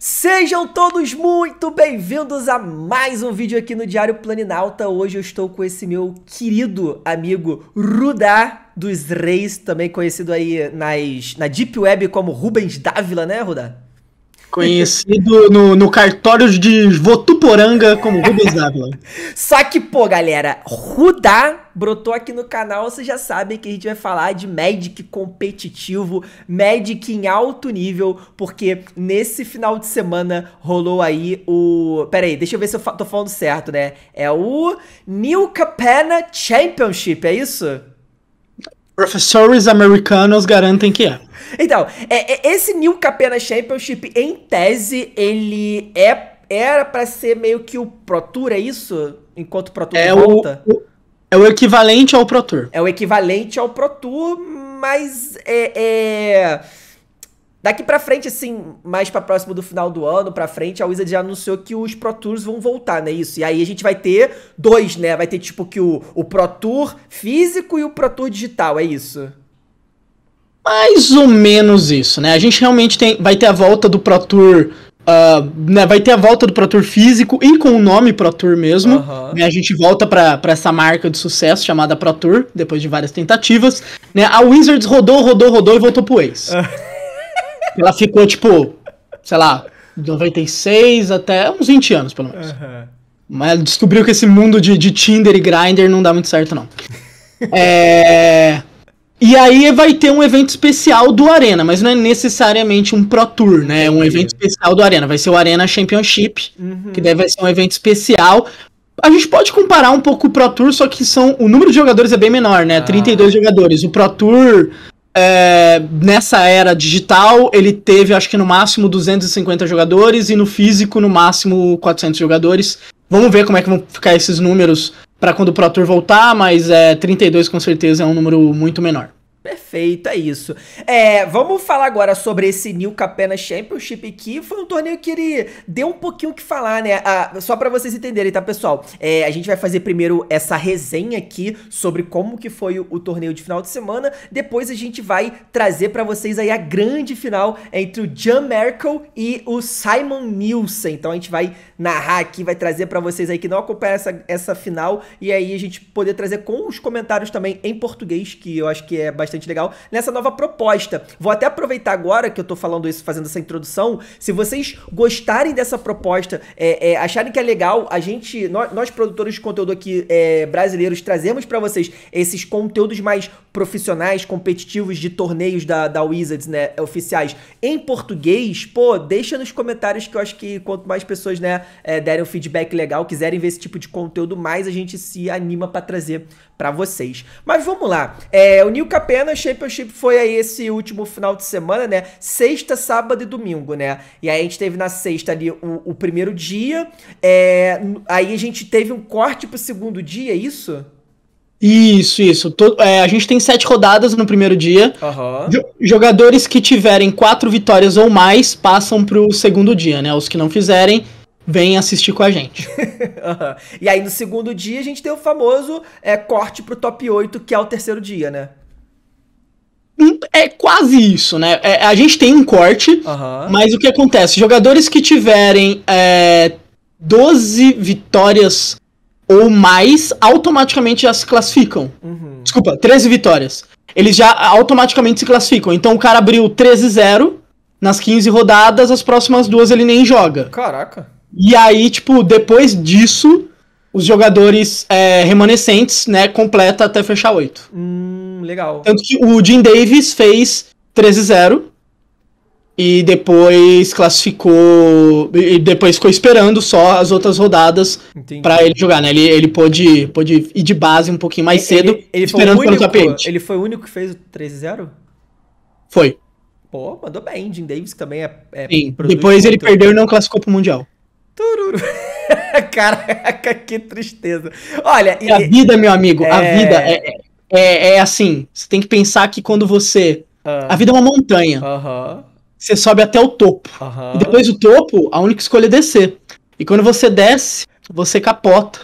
Sejam todos muito bem-vindos a mais um vídeo aqui no Diário Planinalta. Hoje eu estou com esse meu querido amigo Rudá dos Reis, também conhecido aí nas, na Deep Web como Rubens Dávila, né, Rudá? Conhecido no, no cartório de Votuporanga como Rubens Dávila. Só que, pô, galera, Rudá brotou aqui no canal, vocês já sabem que a gente vai falar de Magic competitivo, Magic em alto nível, porque nesse final de semana rolou aí o... Pera aí, deixa eu ver se eu fa tô falando certo, né? É o New Capena Championship, é isso? Professores americanos garantem que é. Então, é, é, esse New Capena Championship, em tese, ele é era para ser meio que o Pro Tour, é isso? Enquanto o Pro Tour é volta? O, o, é o equivalente ao Pro Tour. É o equivalente ao Pro Tour, mas é... é Daqui para frente, assim, mais para próximo do final do ano, para frente, a Wizard já anunciou que os Pro Tours vão voltar, né? Isso. E aí a gente vai ter dois, né? Vai ter tipo que o, o Pro Tour físico e o Pro Tour digital, é isso? Mais ou menos isso, né? A gente realmente tem, vai ter a volta do Pro Tour Uh, né, vai ter a volta do Pro Tour físico e com o nome Pro Tour mesmo. Uhum. Né, a gente volta para essa marca de sucesso chamada Pro Tour, depois de várias tentativas. Né, a Wizards rodou, rodou, rodou e voltou pro ex. Ela ficou, tipo, sei lá, de 96 até uns 20 anos, pelo menos. Uhum. Mas descobriu que esse mundo de, de Tinder e Grindr não dá muito certo, não. é... E aí vai ter um evento especial do Arena, mas não é necessariamente um Pro Tour, né? É um evento especial do Arena. Vai ser o Arena Championship, uhum. que deve ser um evento especial. A gente pode comparar um pouco o Pro Tour, só que são o número de jogadores é bem menor, né? Ah. 32 jogadores. O Pro Tour é, nessa era digital, ele teve acho que no máximo 250 jogadores e no físico no máximo 400 jogadores. Vamos ver como é que vão ficar esses números para quando o Pro Tour voltar, mas é, 32 com certeza é um número muito menor. Perfeito, é isso. É, vamos falar agora sobre esse New Capena Championship, que foi um torneio que ele deu um pouquinho o que falar, né? Ah, só para vocês entenderem, tá, pessoal? É, a gente vai fazer primeiro essa resenha aqui sobre como que foi o, o torneio de final de semana, depois a gente vai trazer para vocês aí a grande final entre o John Merkel e o Simon Nielsen. Então a gente vai narrar aqui, vai trazer para vocês aí que não acompanha essa, essa final, e aí a gente poder trazer com os comentários também em português, que eu acho que é bastante bastante legal nessa nova proposta. Vou até aproveitar agora que eu tô falando isso, fazendo essa introdução. Se vocês gostarem dessa proposta, é, é, acharem que é legal, a gente, nós, nós produtores de conteúdo aqui é, brasileiros, trazemos para vocês esses conteúdos mais profissionais competitivos de torneios da, da Wizards, né, oficiais, em português, pô, deixa nos comentários que eu acho que quanto mais pessoas, né, é, derem um feedback legal, quiserem ver esse tipo de conteúdo, mais a gente se anima para trazer para vocês. Mas vamos lá, é, o New Capena Championship foi aí esse último final de semana, né, sexta, sábado e domingo, né, e aí a gente teve na sexta ali o, o primeiro dia, é, aí a gente teve um corte pro segundo dia, é isso? Isso, isso. Todo, é, a gente tem sete rodadas no primeiro dia. Uhum. Jogadores que tiverem quatro vitórias ou mais passam pro segundo dia, né? Os que não fizerem, vêm assistir com a gente. uhum. E aí no segundo dia a gente tem o famoso é, corte pro top 8, que é o terceiro dia, né? Hum, é quase isso, né? É, a gente tem um corte, uhum. mas o que acontece? Jogadores que tiverem é, 12 vitórias ou mais automaticamente já se classificam. Uhum. Desculpa, 13 vitórias. Eles já automaticamente se classificam. Então o cara abriu 13-0 nas 15 rodadas, as próximas duas ele nem joga. Caraca. E aí, tipo, depois disso, os jogadores é, remanescentes, né, completa até fechar 8. Hum, legal. Tanto que o Jim Davis fez 13-0 e depois classificou e depois ficou esperando só as outras rodadas para ele jogar, né? Ele, ele pôde, pôde ir de base um pouquinho mais cedo, ele, ele esperando pelo tapete. Ele foi o único que fez o 3-0? Foi. Pô, mandou bem. Jim Davis também é. é Sim, depois ele perdeu e não classificou pro Mundial. Tururu. Caraca, que tristeza. Olha. É e, a vida, meu amigo, é... a vida é, é, é, assim. Você tem que pensar que quando você. Ah. A vida é uma montanha. Aham. Uh -huh. Você sobe até o topo. Uhum. E depois do topo, a única escolha é descer. E quando você desce, você capota.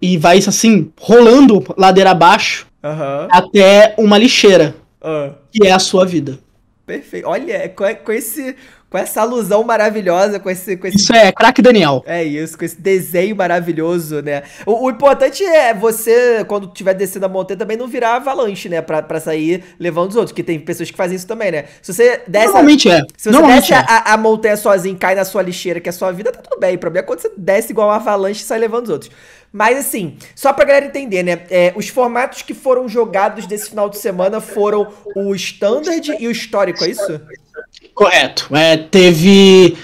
E vai assim, rolando ladeira abaixo uhum. até uma lixeira. Uhum. Que é a sua vida. Perfeito. Olha, é, é, com, esse, com essa alusão maravilhosa, com esse. Com esse... Isso é craque Daniel. É isso, com esse desenho maravilhoso, né? O, o, importante é você, quando tiver descendo a montanha, também não virar avalanche, né? Pra, pra sair levando os outros, que tem pessoas que fazem isso também, né? Se você desce. Normalmente a, é. Se você Normalmente desce é. a, a, montanha sozinho, cai na sua lixeira, que é a sua vida, tá tudo bem. O problema é quando você desce igual um avalanche e sai levando os outros. Mas assim, só pra galera entender, né? É, os formatos que foram jogados desse final de semana foram o Standard e o Histórico, é isso? Correto. É, teve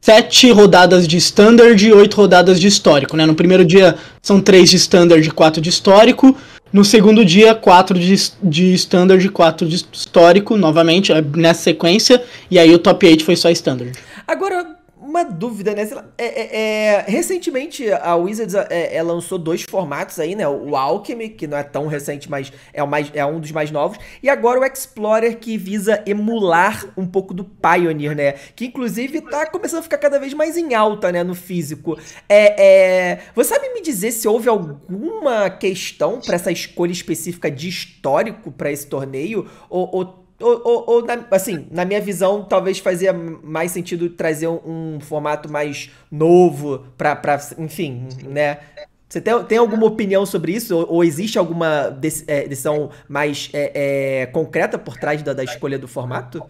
sete rodadas de standard e oito rodadas de histórico. Né? No primeiro dia são três de standard e quatro de histórico. No segundo dia, quatro de, de standard e quatro de histórico, novamente, é, nessa sequência. E aí o top 8 foi só standard. Agora, uma dúvida, né? É, é, é, recentemente a Wizards é, é, lançou dois formatos aí, né? O Alchemy, que não é tão recente, mas é, o mais, é um dos mais novos, e agora o Explorer, que visa emular um pouco do Pioneer, né? Que inclusive tá começando a ficar cada vez mais em alta, né? No físico. É, é você sabe me dizer se houve alguma questão para essa escolha específica de histórico para esse torneio? Ou, ou ou, ou, ou na, assim, na minha visão, talvez fazia mais sentido trazer um, um formato mais novo pra, pra enfim, né? Você tem, tem alguma opinião sobre isso? Ou, ou existe alguma é, decisão mais é, é, concreta por trás da, da escolha do formato?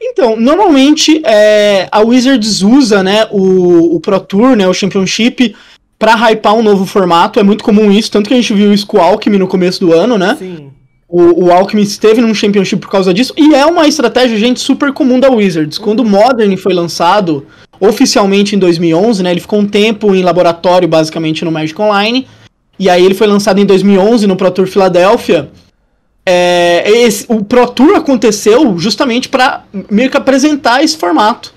Então, normalmente é, a Wizards usa né, o, o Pro Tour, né, o Championship, para hypar um novo formato. É muito comum isso, tanto que a gente viu isso com o Alckmin no começo do ano, né? Sim. O, o Alckmin esteve num Championship por causa disso, e é uma estratégia, gente, super comum da Wizards. Quando o Modern foi lançado oficialmente em 2011, né, ele ficou um tempo em laboratório, basicamente, no Magic Online, e aí ele foi lançado em 2011 no Pro Tour Filadélfia. É, esse, o Pro Tour aconteceu justamente para meio que apresentar esse formato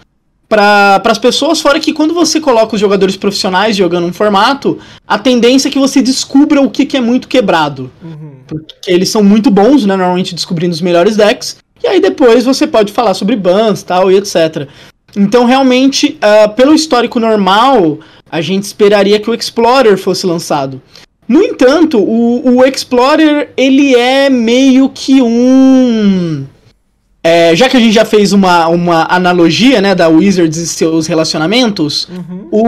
para as pessoas, fora que quando você coloca os jogadores profissionais jogando um formato, a tendência é que você descubra o que, que é muito quebrado. Uhum. Porque eles são muito bons, né? Normalmente descobrindo os melhores decks. E aí depois você pode falar sobre bans tal e etc. Então, realmente, uh, pelo histórico normal, a gente esperaria que o Explorer fosse lançado. No entanto, o, o Explorer, ele é meio que um é, já que a gente já fez uma, uma analogia né, da Wizards e seus relacionamentos, uhum. o,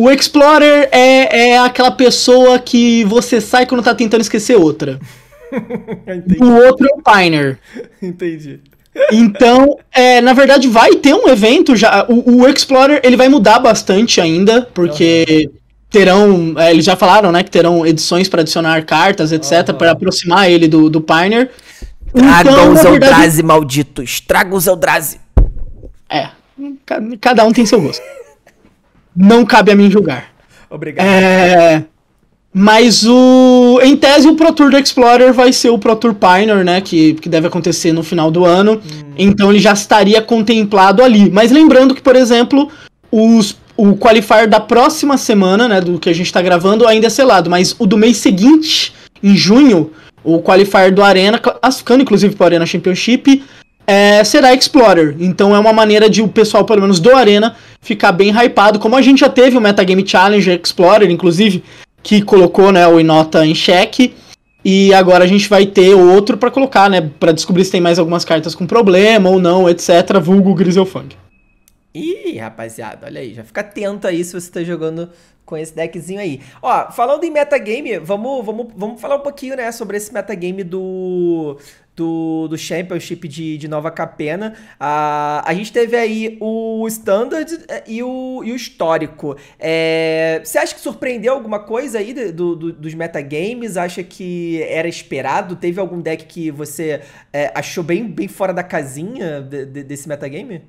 o, o, Explorer é, é aquela pessoa que você sai quando tá tentando esquecer outra. o outro é o Piner. Entendi. Então, é, na verdade, vai ter um evento já. O, o Explorer ele vai mudar bastante ainda, porque uhum. terão. É, eles já falaram, né, que terão edições para adicionar cartas, etc., uhum. para aproximar ele do, do Pioneer. Então, Traga então, os Eldrazi, verdade... malditos. Traga os Eldrazi. É. Cada um tem seu gosto. Não cabe a mim julgar. Obrigado. É... Mas o. Em tese, o Pro Tour do Explorer vai ser o Pro Tour Pioneer, né? Que, que deve acontecer no final do ano. Hum. Então ele já estaria contemplado ali. Mas lembrando que, por exemplo, os, o qualifier da próxima semana, né? Do que a gente tá gravando, ainda é selado. Mas o do mês seguinte, em junho, o qualifier do Arena, classificando inclusive para o Arena Championship, é, será Explorer. Então é uma maneira de o pessoal, pelo menos do Arena, ficar bem hypado. Como a gente já teve o Metagame Challenge Explorer, inclusive, que colocou né, o Inota em xeque. E agora a gente vai ter outro para colocar, né? para descobrir se tem mais algumas cartas com problema ou não, etc. Vulgo Fang. Ih, rapaziada, olha aí. Já fica atento aí se você está jogando com esse deckzinho aí. Ó, falando em metagame, vamos, vamos, vamos falar um pouquinho, né, sobre esse metagame do, do, do Championship de, de Nova Capena. Ah, a gente teve aí o Standard eh, e o, e o Histórico. É, você acha que surpreendeu alguma coisa aí do, do, dos metagames? Acha que era esperado? Teve algum deck que você é, achou bem, bem fora da casinha de, de, desse metagame?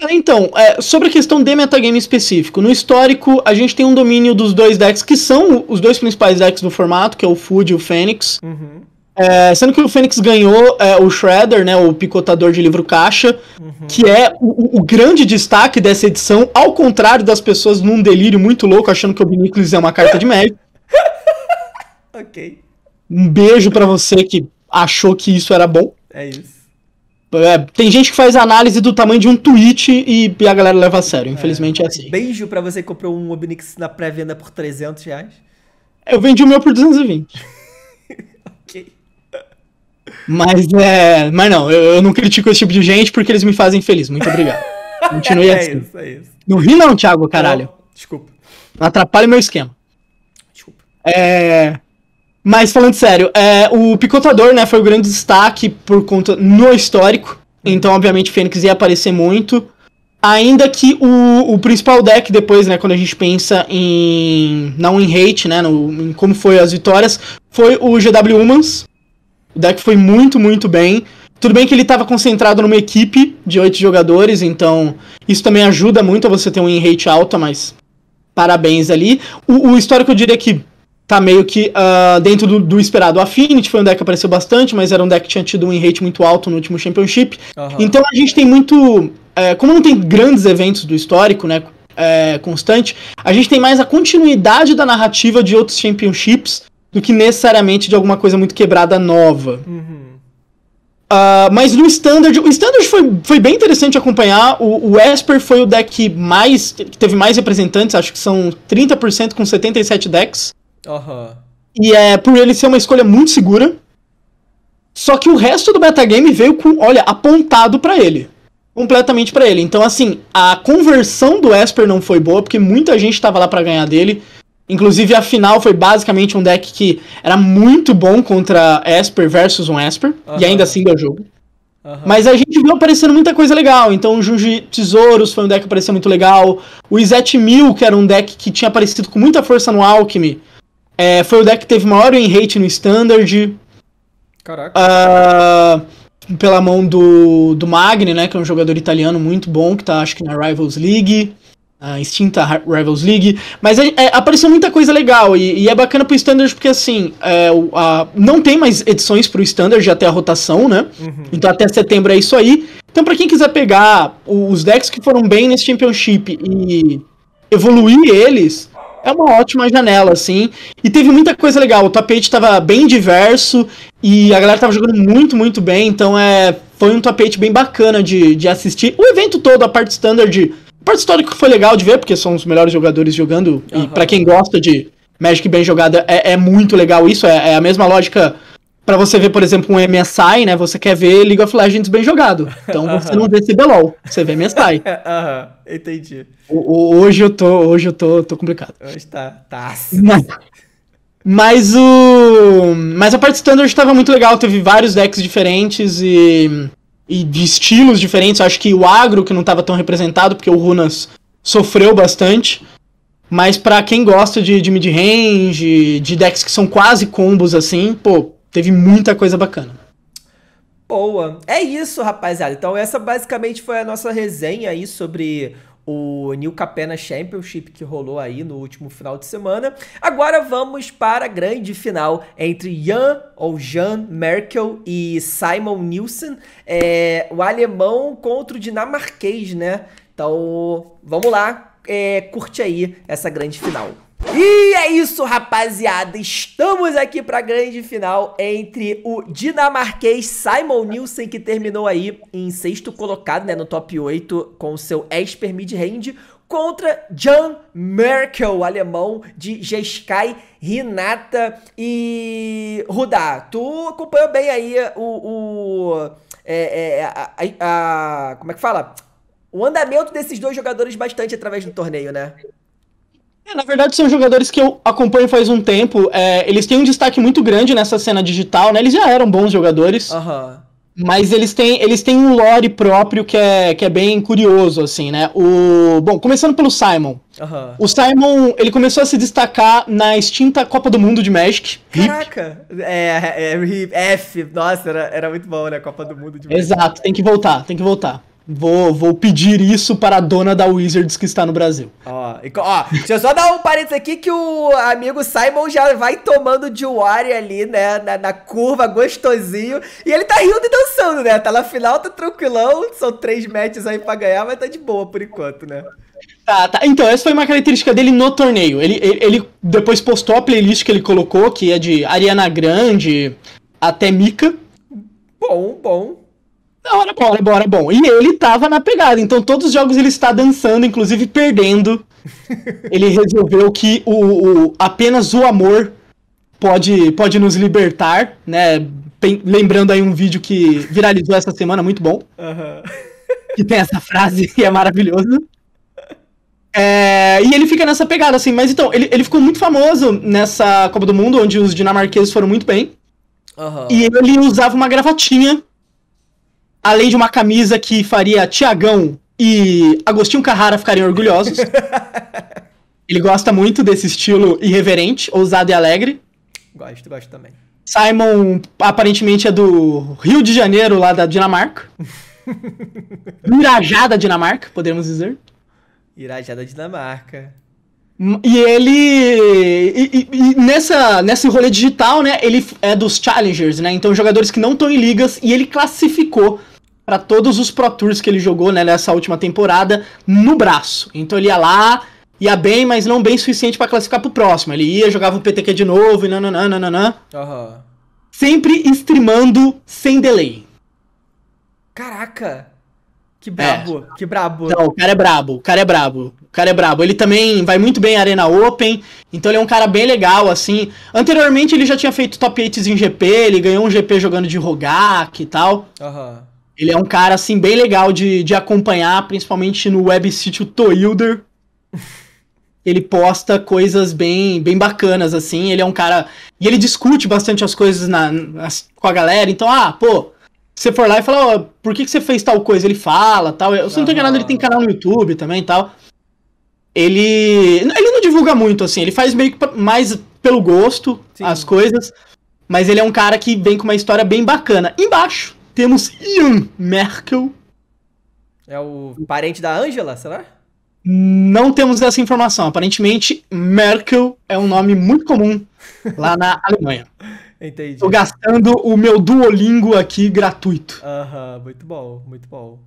Ah, então, é, sobre a questão de metagame específico, no histórico a gente tem um domínio dos dois decks que são os dois principais decks do formato, que é o Food e o Fênix. Uhum. É, sendo que o Fênix ganhou é, o Shredder, né, o picotador de livro caixa, uhum. que é o, o, grande destaque dessa edição, ao contrário das pessoas num delírio muito louco achando que o Binicles é uma carta de médico. ok. Um beijo para você que achou que isso era bom. É isso. É, tem gente que faz análise do tamanho de um tweet e, e a galera leva a sério. Infelizmente é, é assim. Beijo para você que comprou um Obnix na pré-venda por 300 reais. Eu vendi o meu por 220. ok. Mas, é, mas não, eu, eu, não critico esse tipo de gente porque eles me fazem feliz. Muito obrigado. Continue é, assim. É isso, é isso. Não ri não, Thiago, caralho. Não, desculpa. Não atrapalha meu esquema. Desculpa. É... Mas falando sério, é, o Picotador, né, foi o grande destaque por conta no histórico. Uhum. Então, obviamente, o Fênix ia aparecer muito. Ainda que o, o principal deck depois, né, quando a gente pensa em. não em hate, né, no, em como foi as vitórias, foi o GW Humans. O deck foi muito, muito bem. Tudo bem que ele estava concentrado numa equipe de oito jogadores, então isso também ajuda muito a você ter um in-rate alta, mas parabéns ali. O, o histórico eu diria que tá meio que uh, dentro do, do, esperado. O Affinity foi um deck que apareceu bastante, mas era um deck que tinha tido um rate muito alto no último Championship. Uhum. Então a gente tem muito. É, como não tem grandes eventos do histórico, né? É, constante, a gente tem mais a continuidade da narrativa de outros championships do que necessariamente de alguma coisa muito quebrada nova. Uhum. Uh, mas no Standard, o Standard foi, foi bem interessante acompanhar. O, o Esper foi o deck mais que teve mais representantes, acho que são 30% com 77 decks. Uhum. E é por ele ser uma escolha muito segura. Só que o resto do metagame veio com, olha, apontado para ele. Completamente para ele. Então, assim, a conversão do Esper não foi boa, porque muita gente tava lá para ganhar dele. Inclusive, a final foi basicamente um deck que era muito bom contra Esper versus um Esper. Uhum. E ainda assim deu jogo. Uhum. Mas a gente viu aparecendo muita coisa legal. Então, o Junji Tesouros foi um deck que apareceu muito legal. O Izet Mil, que era um deck que tinha aparecido com muita força no Alchemy, é, foi o deck que teve maior win rate no Standard. Caraca. Uh, pela mão do, do Magni, né? Que é um jogador italiano muito bom, que tá acho que na Rivals League. A extinta Rivals League. Mas é, é, apareceu muita coisa legal. E, e, é bacana pro Standard porque, assim, é, a, não tem mais edições pro Standard, já a rotação, né? Uhum. Então até setembro é isso aí. Então, para quem quiser pegar os decks que foram bem nesse Championship e evoluir eles, é uma ótima janela, assim. E teve muita coisa legal. O tapete tava bem diverso e a galera tava jogando muito, muito bem. Então é, foi um tapete bem bacana de, de assistir. O evento todo, a parte standard. A parte histórica foi legal de ver, porque são os melhores jogadores jogando. Uhum. E para quem gosta de Magic bem jogada, é, é muito legal isso. É, é a mesma lógica para você ver, por exemplo, um MSI, né? Você quer ver League of Legends bem jogado. Então você não vê CBLOL, você vê MSI. Aham, entendi. O, o, hoje eu tô, hoje eu tô, tô complicado. Hoje tá, tá. Mas, mas o, mas a parte standard estava muito legal, teve vários decks diferentes e e de estilos diferentes. Eu acho que o agro que não estava tão representado, porque o Runas sofreu bastante. Mas para quem gosta de, de mid-range, de decks que são quase combos assim, pô, teve muita coisa bacana. Boa. É isso, rapaziada. Então essa basicamente foi a nossa resenha aí sobre o New Capena Championship que rolou aí no último final de semana. Agora vamos para a grande final entre Jan ou Jan Merkel e Simon Nielsen, é, o alemão contra o dinamarquês, né? Então vamos lá, é, curte aí essa grande final. E é isso, rapaziada. Estamos aqui para a grande final entre o dinamarquês Simon Nielsen, que terminou aí em sexto colocado, né, no top 8, com o seu Esper Midrand, contra Jan Merkel, alemão de Geskai, Renata e Rudá. Tu acompanhou bem aí o... o é, é, a, a, a, como é que fala? O andamento desses dois jogadores bastante através do torneio, né? É, na verdade, são jogadores que eu acompanho faz um tempo. É, eles têm um destaque muito grande nessa cena digital, né? Eles já eram bons jogadores. Aham. Mas eles têm, eles têm um lore próprio que é, que é bem curioso, assim, né? O, bom, começando pelo Simon. O Simon, ele começou a se destacar na extinta Copa do Mundo de Magic. Caraca! É, é, é F, nossa, era, era muito bom, né? Copa do Mundo de Magic. Exato, tem que voltar, tem que voltar. Vou, vou pedir isso para a dona da Wizards que está no Brasil. Ó, e, ó deixa eu só dar um parênteses aqui que o amigo Simon já vai tomando de Wari ali, né? Na, na, curva, gostosinho. E ele tá rindo e dançando, né? Tá na final, tá tranquilão. São três matches aí pra ganhar, mas tá de boa por enquanto, né? Tá, tá. Então, essa foi uma característica dele no torneio. Ele, ele, ele depois postou a playlist que ele colocou, que é de Ariana Grande até Mika. Bom, bom bora bora bora bom, E ele tava na pegada, então todos os jogos ele está dançando, inclusive perdendo. ele resolveu que o, o, apenas o amor pode, pode nos libertar, né? Lembrando aí um vídeo que viralizou essa semana, muito bom. Uhum. Que tem essa frase e é maravilhoso. É, e ele fica nessa pegada, assim, mas então, ele, ele ficou muito famoso nessa Copa do Mundo, onde os dinamarqueses foram muito bem. Uhum. E ele usava uma gravatinha além de uma camisa que faria Tiagão e Agostinho Carrara ficarem orgulhosos. Ele gosta muito desse estilo irreverente, ousado e alegre. Gosto, gosto também. Simon aparentemente é do Rio de Janeiro, lá da Dinamarca. Irajá da Dinamarca, podemos dizer. Irajá da Dinamarca. E ele. E, e, e, nessa, nesse rolê digital, né? Ele é dos Challengers, né? Então, jogadores que não estão em ligas. E ele classificou para todos os Pro Tours que ele jogou né, nessa última temporada no braço. Então ele ia lá, ia bem, mas não bem suficiente para classificar pro próximo. Ele ia, jogava o PTQ de novo e nananana. Uhum. Sempre streamando sem delay. Caraca! Que é. brabo, é. que brabo. Não, o cara é brabo, o cara é brabo. O cara é brabo. Ele também vai muito bem em Arena Open, então ele é um cara bem legal, assim. Anteriormente ele já tinha feito top 8s em GP, ele ganhou um GP jogando de Rogak e tal. Aham. Uhum. Ele é um cara, assim, bem legal de, de acompanhar, principalmente no website Toilder. ele posta coisas bem, bem bacanas, assim. Ele é um cara. E ele discute bastante as coisas na, com a galera. Então, ah, pô, você for lá e falar, oh, por que, que você fez tal coisa? Ele fala, tal. Eu, não tô enganado, ele tem canal no YouTube também tal. Ele. Ele não divulga muito, assim. Ele faz meio que mais pelo gosto Sim. as coisas. Mas ele é um cara que vem com uma história bem bacana. Embaixo temos Ian Merkel. É o parente da Angela, será? Não temos essa informação. Aparentemente, Merkel é um nome muito comum lá na Alemanha. Entendi. Tô gastando o meu Duolingo aqui gratuito. Aham, uh -huh, muito bom, muito bom.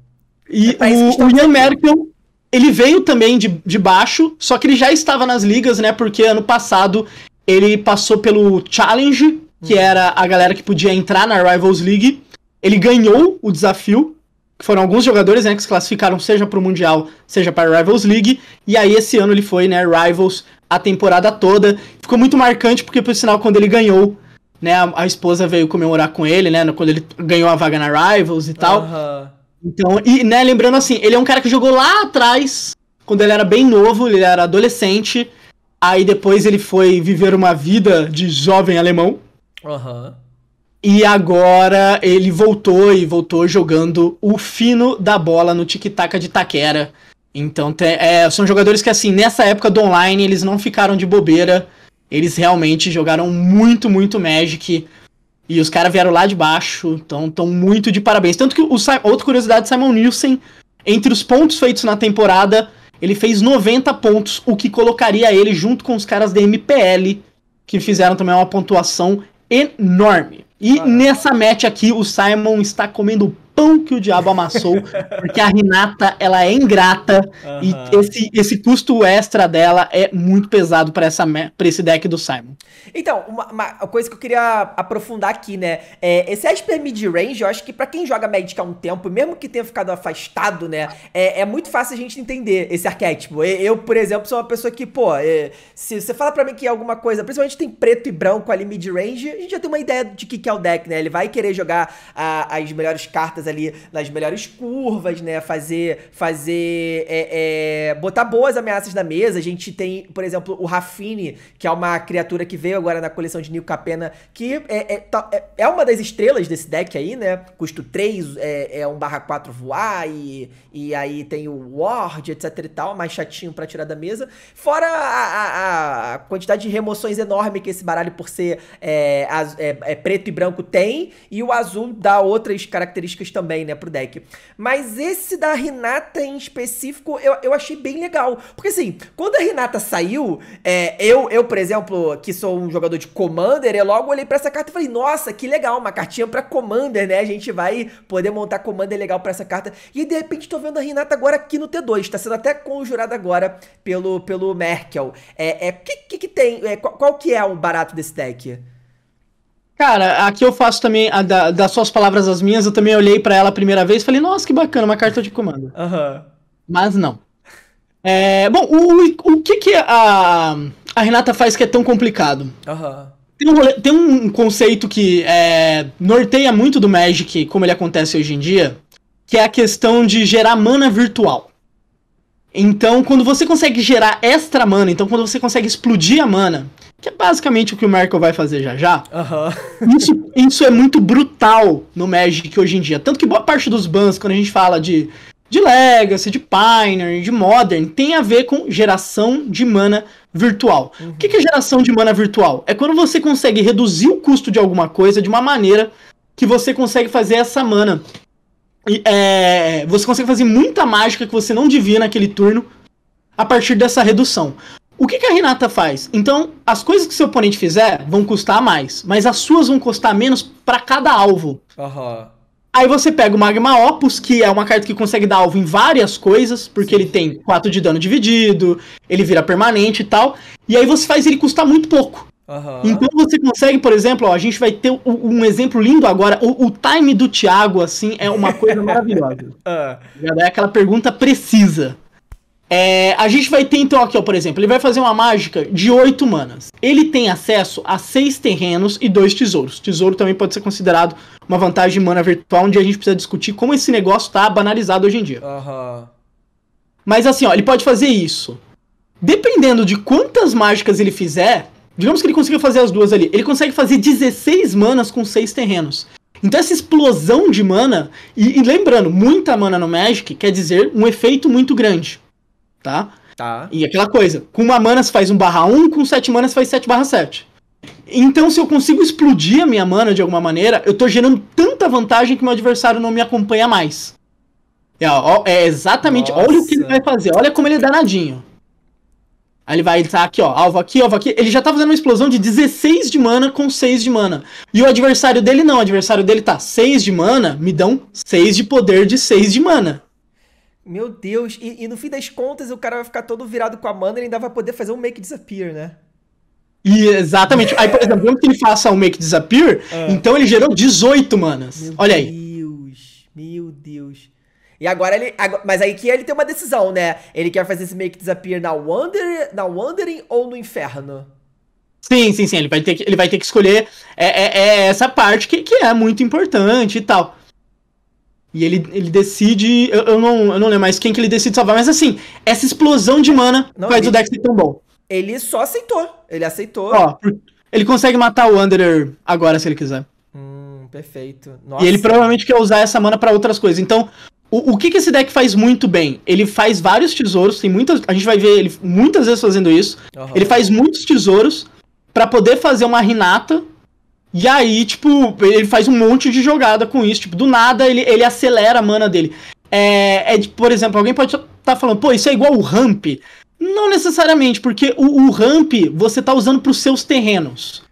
E é o, o Ian Merkel, ele veio também de, de baixo, só que ele já estava nas ligas, né? Porque ano passado ele passou pelo Challenge, que hum. era a galera que podia entrar na Rivals League. Ele ganhou o desafio, que foram alguns jogadores né, que se classificaram seja para o Mundial, seja para a Rivals League. E aí esse ano ele foi, né, Rivals a temporada toda. Ficou muito marcante porque, por sinal, quando ele ganhou, né, a, a esposa veio comemorar com ele, né, quando ele ganhou a vaga na Rivals e tal. Uhum. Então, e, né, lembrando assim, ele é um cara que jogou lá atrás, quando ele era bem novo, ele era adolescente. Aí depois ele foi viver uma vida de jovem alemão. Aham. Uhum. E agora ele voltou e voltou jogando o fino da bola no tic-tac de Taquera. Então é, são jogadores que, assim, nessa época do online, eles não ficaram de bobeira. Eles realmente jogaram muito, muito Magic. E os caras vieram lá de baixo. Então estão muito de parabéns. Tanto que, o, outra curiosidade, Simon Nielsen, entre os pontos feitos na temporada, ele fez 90 pontos, o que colocaria ele junto com os caras da MPL, que fizeram também uma pontuação enorme. E ah, nessa match aqui, o Simon está comendo pão que o diabo amassou, porque a Renata, ela é ingrata uhum. e esse, esse custo extra dela é muito pesado para essa pra esse deck do Simon. Então, uma, uma, coisa que eu queria aprofundar aqui, né? É, esse Esper é Midrange, range eu acho que para quem joga Magic há um tempo, mesmo que tenha ficado afastado, né? É, é muito fácil a gente entender esse arquétipo. Eu, por exemplo, sou uma pessoa que, pô, é, se você fala para mim que é alguma coisa, principalmente tem preto e branco ali midrange, range a gente já tem uma ideia de que, que é o deck, né? Ele vai querer jogar a, ah, as melhores cartas ali nas melhores curvas, né? Fazer. fazer é, é, botar boas ameaças na mesa. A gente tem, por exemplo, o Rafine, que é uma criatura que veio agora na coleção de nil Capena, que é, é, tá, é, é uma das estrelas desse deck aí, né? Custo 3, é, é 1 barra 4 voar, e, e aí tem o Ward, etc e tal, mais chatinho para tirar da mesa. Fora a, a, a, quantidade de remoções enorme que esse baralho, por ser é, é, é preto e branco, tem, e o azul dá outras características também, né, pro deck. Mas esse da Renata em específico, eu, eu achei bem legal. Porque assim, quando a Renata saiu, é, eu, eu, por exemplo, que sou um jogador de Commander, eu logo olhei para essa carta e falei, nossa, que legal, uma cartinha para Commander, né? A gente vai poder montar Commander legal para essa carta. E de repente tô vendo a Renata agora aqui no T2, tá sendo até conjurada agora pelo, pelo Merkel. É, é que, que, que tem? É, qual, qual que é o barato desse deck? Cara, aqui eu faço também, a, da, das suas palavras às minhas, eu também olhei para ela a primeira vez e falei, nossa, que bacana, uma carta de comando. Uhum. Mas não. É, bom, o, o que que a, a Renata faz que é tão complicado? Uhum. Tem, um, tem um conceito que é, norteia muito do Magic, como ele acontece hoje em dia, que é a questão de gerar mana virtual. Então, quando você consegue gerar extra mana, então quando você consegue explodir a mana, que é basicamente o que o Merkel vai fazer já já. Uhum. Isso, isso é muito brutal no Magic hoje em dia. Tanto que boa parte dos bans, quando a gente fala de, de Legacy, de Pioneer, de Modern, tem a ver com geração de mana virtual. Uhum. O que é geração de mana virtual? É quando você consegue reduzir o custo de alguma coisa de uma maneira que você consegue fazer essa mana. E, é, você consegue fazer muita mágica que você não devia naquele turno a partir dessa redução. O que, que, a Renata faz? Então, as coisas que seu oponente fizer vão custar mais, mas as suas vão custar menos para cada alvo. Uhum. Aí você pega o Magma Opus, que é uma carta que consegue dar alvo em várias coisas, porque Sim. ele tem 4 de dano dividido, ele vira permanente e tal. E aí você faz ele custar muito pouco. Uhum. Então você consegue, por exemplo, ó, a gente vai ter um, um exemplo lindo agora. O, o, time do Thiago, assim, é uma coisa maravilhosa. uh. É aquela pergunta precisa. É, a gente vai ter então aqui, ó, por exemplo, ele vai fazer uma mágica de 8 manas. Ele tem acesso a 6 terrenos e 2 tesouros. Tesouro também pode ser considerado uma vantagem de mana virtual, onde a gente precisa discutir como esse negócio tá banalizado hoje em dia. Uhum. Mas assim, ó, ele pode fazer isso. Dependendo de quantas mágicas ele fizer, digamos que ele consiga fazer as duas ali, ele consegue fazer 16 manas com 6 terrenos. Então essa explosão de mana, e, e lembrando, muita mana no Magic quer dizer um efeito muito grande tá? Tá. E aquela coisa, com uma mana você faz 1 barra 1, com 7 manas faz 7 barra 7. Então, se eu consigo explodir a minha mana de alguma maneira, eu tô gerando tanta vantagem que meu adversário não me acompanha mais. É, ó, é exatamente, Nossa. olha o que ele vai fazer, olha como ele é danadinho. Aí ele vai, ele tá aqui, ó, alvo aqui, alvo aqui. Ele já tá fazendo uma explosão de 16 de mana com 6 de mana. E o adversário dele não, o adversário dele tá 6 de mana, me dão 6 de poder de 6 de mana. Meu Deus, e, e, no fim das contas o cara vai ficar todo virado com a mana e ainda vai poder fazer um make disappear, né? E, exatamente. Aí, por exemplo, mesmo que ele faça um make disappear, ah. então ele gerou 18 manas. Meu Olha aí. Meu Deus, meu Deus. E agora ele. mas aí que ele tem uma decisão, né? Ele quer fazer esse make disappear na, Wander, na Wandering ou no Inferno? Sim, sim, sim. Ele vai ter que, ele vai ter que escolher é, é, é essa parte que, que é muito importante e tal. E ele, ele decide. Eu, eu, não, eu não lembro mais quem que ele decide salvar, mas assim, essa explosão de mana não, faz ele, o deck ser tão bom. Ele só aceitou. Ele aceitou. Ó, ele consegue matar o Wanderer agora se ele quiser. Hum, perfeito. Nossa. E ele provavelmente quer usar essa mana para outras coisas. Então, o, o que, que esse deck faz muito bem? Ele faz vários tesouros, tem muitas. A gente vai ver ele muitas vezes fazendo isso. Uhum. Ele faz muitos tesouros para poder fazer uma Rinata e aí, tipo, ele faz um monte de jogada com isso. Tipo, do nada ele, ele acelera a mana dele. É, é por exemplo, alguém pode estar tá falando, pô, isso é igual o ramp. Não necessariamente, porque o, o ramp você tá usando para os seus terrenos.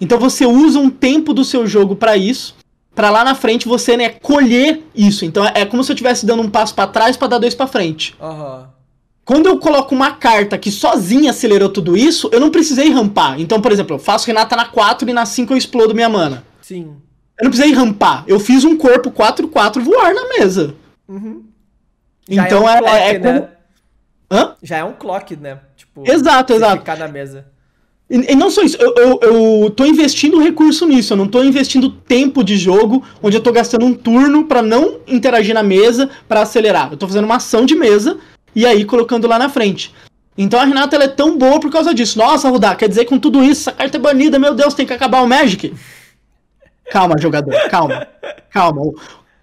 Então você usa um tempo do seu jogo para isso, para lá na frente você né colher isso. Então é, é como se eu estivesse dando um passo para trás para dar dois para frente. Aham. Uhum. Quando eu coloco uma carta que sozinha acelerou tudo isso, eu não precisei rampar. Então, por exemplo, eu faço Renata na 4 e na 5 eu explodo minha mana. Sim. Eu não precisei rampar. Eu fiz um corpo 4-4 voar na mesa. Uhum. É então é, um clock, é, é como... né? Hã? Já é um clock, né? Tipo, exato, exato. Ficar na mesa. E, e não só isso, eu, eu, eu, tô investindo recurso nisso, eu não tô investindo tempo de jogo, onde eu tô gastando um turno para não interagir na mesa, para acelerar. Eu tô fazendo uma ação de mesa e aí colocando lá na frente. Então a Renata ela é tão boa por causa disso. Nossa, Rudá, quer dizer que com tudo isso, essa carta é banida, meu Deus, tem que acabar o Magic. Calma, jogador, calma. Calma.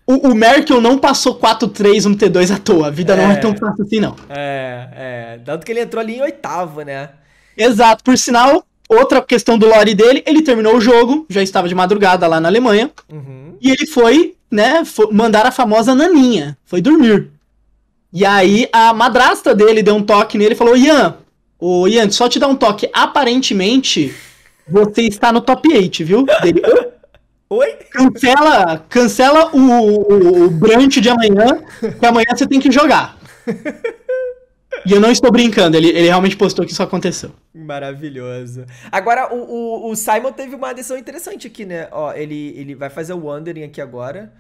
O, o Merkel não passou 4-3 no T2 à toa. A vida é, não é tão fácil assim, não. É, é. Dado que ele entrou ali em oitavo, né? Exato. Por sinal, outra questão do lore dele, ele terminou o jogo, já estava de madrugada lá na Alemanha. Uhum. E ele foi, né, foi mandar a famosa naninha. Foi dormir. E aí a madrasta dele deu um toque nele e falou: Ian, o Ian, só te dar um toque. Aparentemente, você está no top 8, viu? Dele, Oi? Cancela, cancela o, o, brunch de amanhã, que amanhã você tem que jogar. E eu não estou brincando, ele, ele realmente postou que isso aconteceu. Maravilhoso. Agora, o, o, o Simon teve uma adição interessante aqui, né? Ó, ele, ele vai fazer o Wandering aqui agora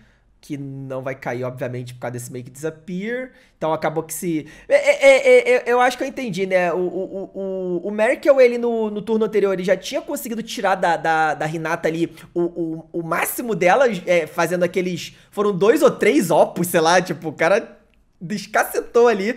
que não vai cair, obviamente, por causa desse make disappear. Então acabou que se. É, é, é, é, é eu acho que eu entendi, né? O, o, o, o Merkel, ele no, no turno anterior, ele já tinha conseguido tirar da, da, da Renata ali o, o, o máximo dela, é, fazendo aqueles. Foram dois ou três opus, sei lá, tipo, o cara descacetou ali.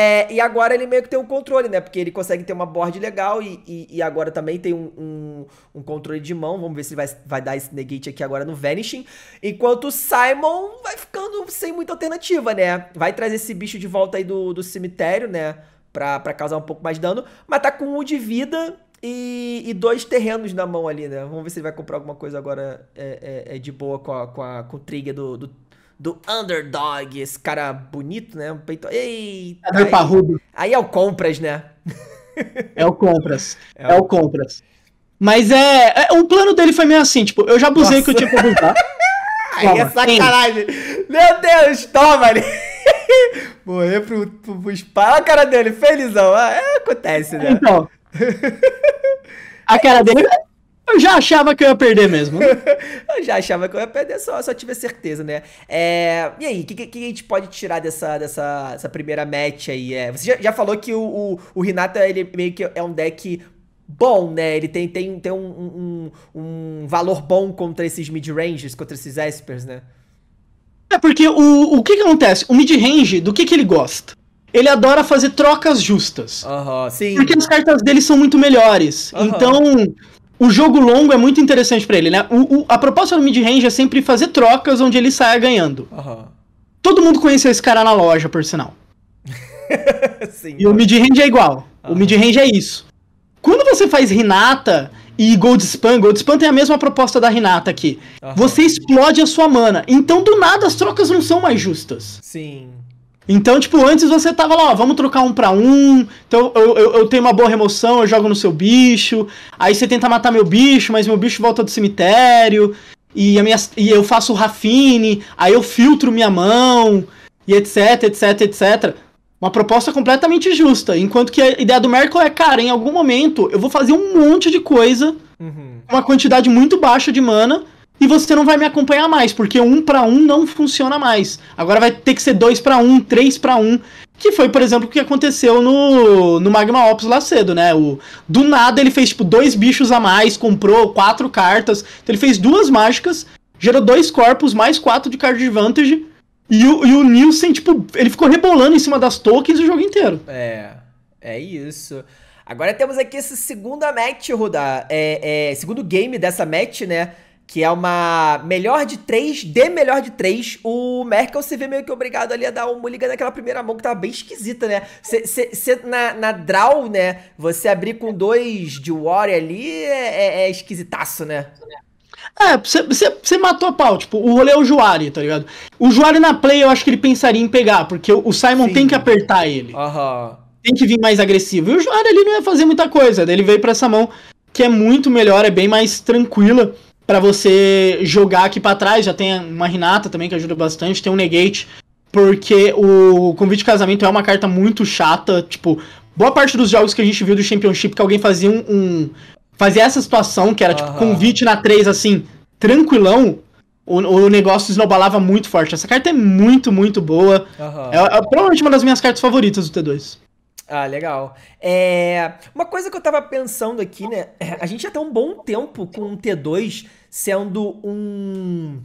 É, e agora ele meio que tem um controle, né? Porque ele consegue ter uma board legal e, e, e agora também tem um, um, um, controle de mão. Vamos ver se ele vai, vai dar esse negate aqui agora no Vanishing. Enquanto o Simon vai ficando sem muita alternativa, né? Vai trazer esse bicho de volta aí do, do cemitério, né? Pra, pra causar um pouco mais de dano. Mas tá com um de vida e, e, dois terrenos na mão ali, né? Vamos ver se ele vai comprar alguma coisa agora é, é, é de boa com, a, com, a, com o trigger do, do do underdog, esse cara bonito, né? Um peito. Eita! Aí, aí é o compras, né? é o compras. É, é o... o compras. Mas é, é, O plano dele foi meio assim, tipo, eu já abusei Nossa. que eu tinha que abusar. aí é sacanagem. Meu Deus, toma ali. Morrer pro, pro, pro spa. Olha a cara dele, felizão. Ah, é, acontece, né? Então. a cara dele Eu já achava que eu ia perder mesmo. eu já achava que eu ia perder, só, só tive a certeza, né? É, e aí, o que, que, a gente pode tirar dessa, dessa, primeira match aí? É, você já, já falou que o, o, o, Renata, ele meio que é um deck bom, né? Ele tem, tem, tem um, um, um valor bom contra esses mid-rangers, contra esses espers, né? É porque o, o que, que acontece? O mid-range, do que, que ele gosta? ele adora fazer trocas justas. Uhum, porque as cartas dele são muito melhores. Uhum. Então, o jogo longo é muito interessante para ele, né? O, o, a proposta do mid-range é sempre fazer trocas onde ele saia ganhando. Uhum. Todo mundo conheceu esse cara na loja, por sinal. Sim, e o mid-range é igual. Uhum. O mid-range é isso. Quando você faz Renata e Goldspan, Goldspan tem a mesma proposta da Renata aqui. Uhum. Você explode a sua mana. Então, do nada, as trocas não são mais justas. Sim. Então, tipo, antes você tava lá, ó, vamos trocar um pra um, então eu, eu, eu, tenho uma boa remoção, eu jogo no seu bicho, aí você tenta matar meu bicho, mas meu bicho volta do cemitério, e, a minha, e eu faço rafine, aí eu filtro minha mão, e etc, etc, etc. Uma proposta completamente justa, enquanto que a ideia do Merkel é, cara, em algum momento eu vou fazer um monte de coisa, uhum. uma quantidade muito baixa de mana, e você não vai me acompanhar mais, porque um para um não funciona mais. Agora vai ter que ser dois para um, três para um, que foi, por exemplo, o que aconteceu no, no Magma Ops lá cedo, né? O, do nada ele fez, tipo, dois bichos a mais, comprou quatro cartas. Então ele fez duas mágicas, gerou dois corpos, mais quatro de card advantage. E o, e o Nielsen, tipo, ele ficou rebolando em cima das tokens o jogo inteiro. É, é isso. Agora temos aqui essa segunda match, rodar É, é, segundo game dessa match, né? que é uma melhor de três, de melhor de três, o Merkel se vê meio que obrigado ali a dar uma liga naquela primeira mão que tava bem esquisita, né? Cê, cê, cê na, na draw, né, você abrir com dois de War ali é, é, é, esquisitaço, né? É, você matou a pau, tipo, o rolê é o Juari, tá ligado? O Juari na play eu acho que ele pensaria em pegar, porque o Simon Sim. tem que apertar ele. Uhum. Tem que vir mais agressivo. E o Juari ali não ia fazer muita coisa, daí né? ele veio pra essa mão que é muito melhor, é bem mais tranquila para você jogar aqui para trás. Já tem uma Renata também que ajuda bastante, tem um Negate. Porque o convite de casamento é uma carta muito chata. Tipo, boa parte dos jogos que a gente viu do Championship que alguém fazia um. um fazia essa situação, que era tipo convite na 3, assim, tranquilão. O, o negócio esnobalava muito forte. Essa carta é muito, muito boa. Uhum. É, é provavelmente uma das minhas cartas favoritas do T2. Ah, legal. É... Uma coisa que eu tava pensando aqui, né? É, a gente já tá um bom tempo com um T2 sendo um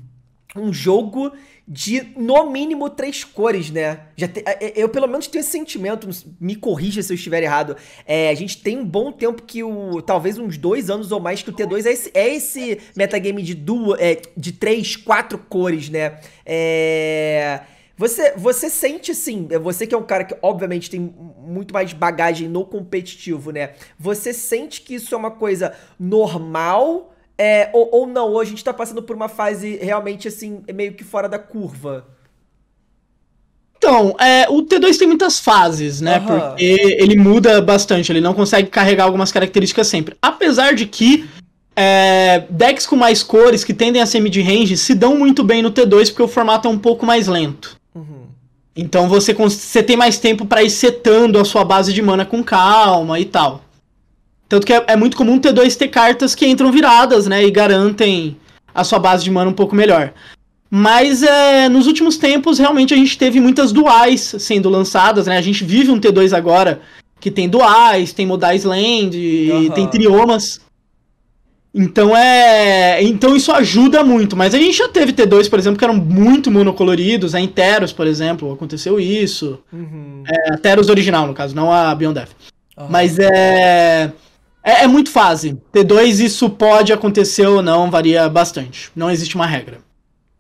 um jogo de, no mínimo, três cores, né? Já te, é, é, eu, pelo menos, tenho esse sentimento, me corrija se eu estiver errado. É, a gente tem um bom tempo que o. Talvez uns dois anos ou mais que o T2 é esse, é esse metagame de duas. É, de três, quatro cores, né? É. Você, você sente assim, você que é um cara que obviamente tem muito mais bagagem no competitivo, né? Você sente que isso é uma coisa normal é, ou, ou não, ou a gente tá passando por uma fase realmente assim, meio que fora da curva. Então, é, o T2 tem muitas fases, né? Uhum. Porque ele muda bastante, ele não consegue carregar algumas características sempre. Apesar de que é, decks com mais cores que tendem a ser mid-range se dão muito bem no T2 porque o formato é um pouco mais lento. Uhum. Então você, você tem mais tempo para ir setando a sua base de mana com calma e tal. Tanto que é, é, muito comum ter dois ter cartas que entram viradas, né? E garantem a sua base de mana um pouco melhor. Mas é, nos últimos tempos, realmente, a gente teve muitas duais sendo lançadas, né? A gente vive um T2 agora, que tem duais, tem modais land, uhum. tem triomas. Então é. Então isso ajuda muito. Mas a gente já teve T2, por exemplo, que eram muito monocoloridos, a né? Interos, por exemplo, aconteceu isso. Uhum. É, a Teros original, no caso, não a Beyond Death. Uhum. Mas é. É, é muito fase. T2 isso pode acontecer ou não, varia bastante. Não existe uma regra.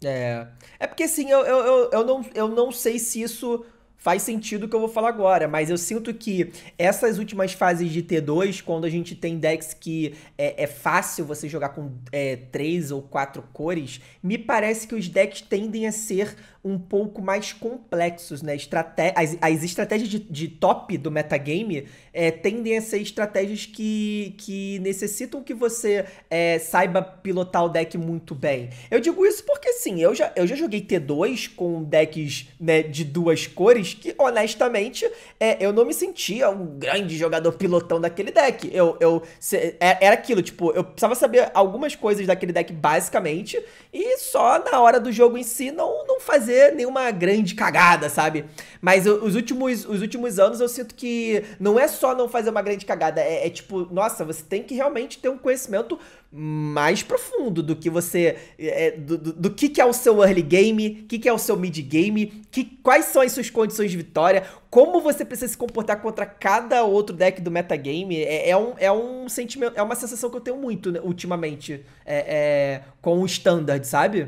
É. É porque assim, eu, eu, eu, eu, não, eu não sei se isso faz sentido o que eu vou falar agora, mas eu sinto que essas últimas fases de T2, quando a gente tem decks que é, é fácil você jogar com é, três ou quatro cores, me parece que os decks tendem a ser um pouco mais complexos, né? Estrate as, as estratégias de, de top do metagame, é, tendem a ser estratégias que, que necessitam que você é, saiba pilotar o deck muito bem. Eu digo isso porque, sim, eu já, eu já joguei T2 com decks né, de duas cores que, honestamente, é, eu não me sentia um grande jogador pilotão daquele deck. Eu, eu se, é, Era aquilo, tipo, eu precisava saber algumas coisas daquele deck basicamente e só na hora do jogo em si não, não fazer nenhuma grande cagada, sabe? Mas eu, os, últimos, os últimos anos eu sinto que não é só só não fazer uma grande cagada, é, é, tipo, nossa, você tem que realmente ter um conhecimento mais profundo do que você. É, do, do, do, que, que é o seu early game, o que, que é o seu mid game, que, quais são as suas condições de vitória, como você precisa se comportar contra cada outro deck do metagame. É, é, um, é um sentimento, é uma sensação que eu tenho muito né, ultimamente é, é com o standard, sabe?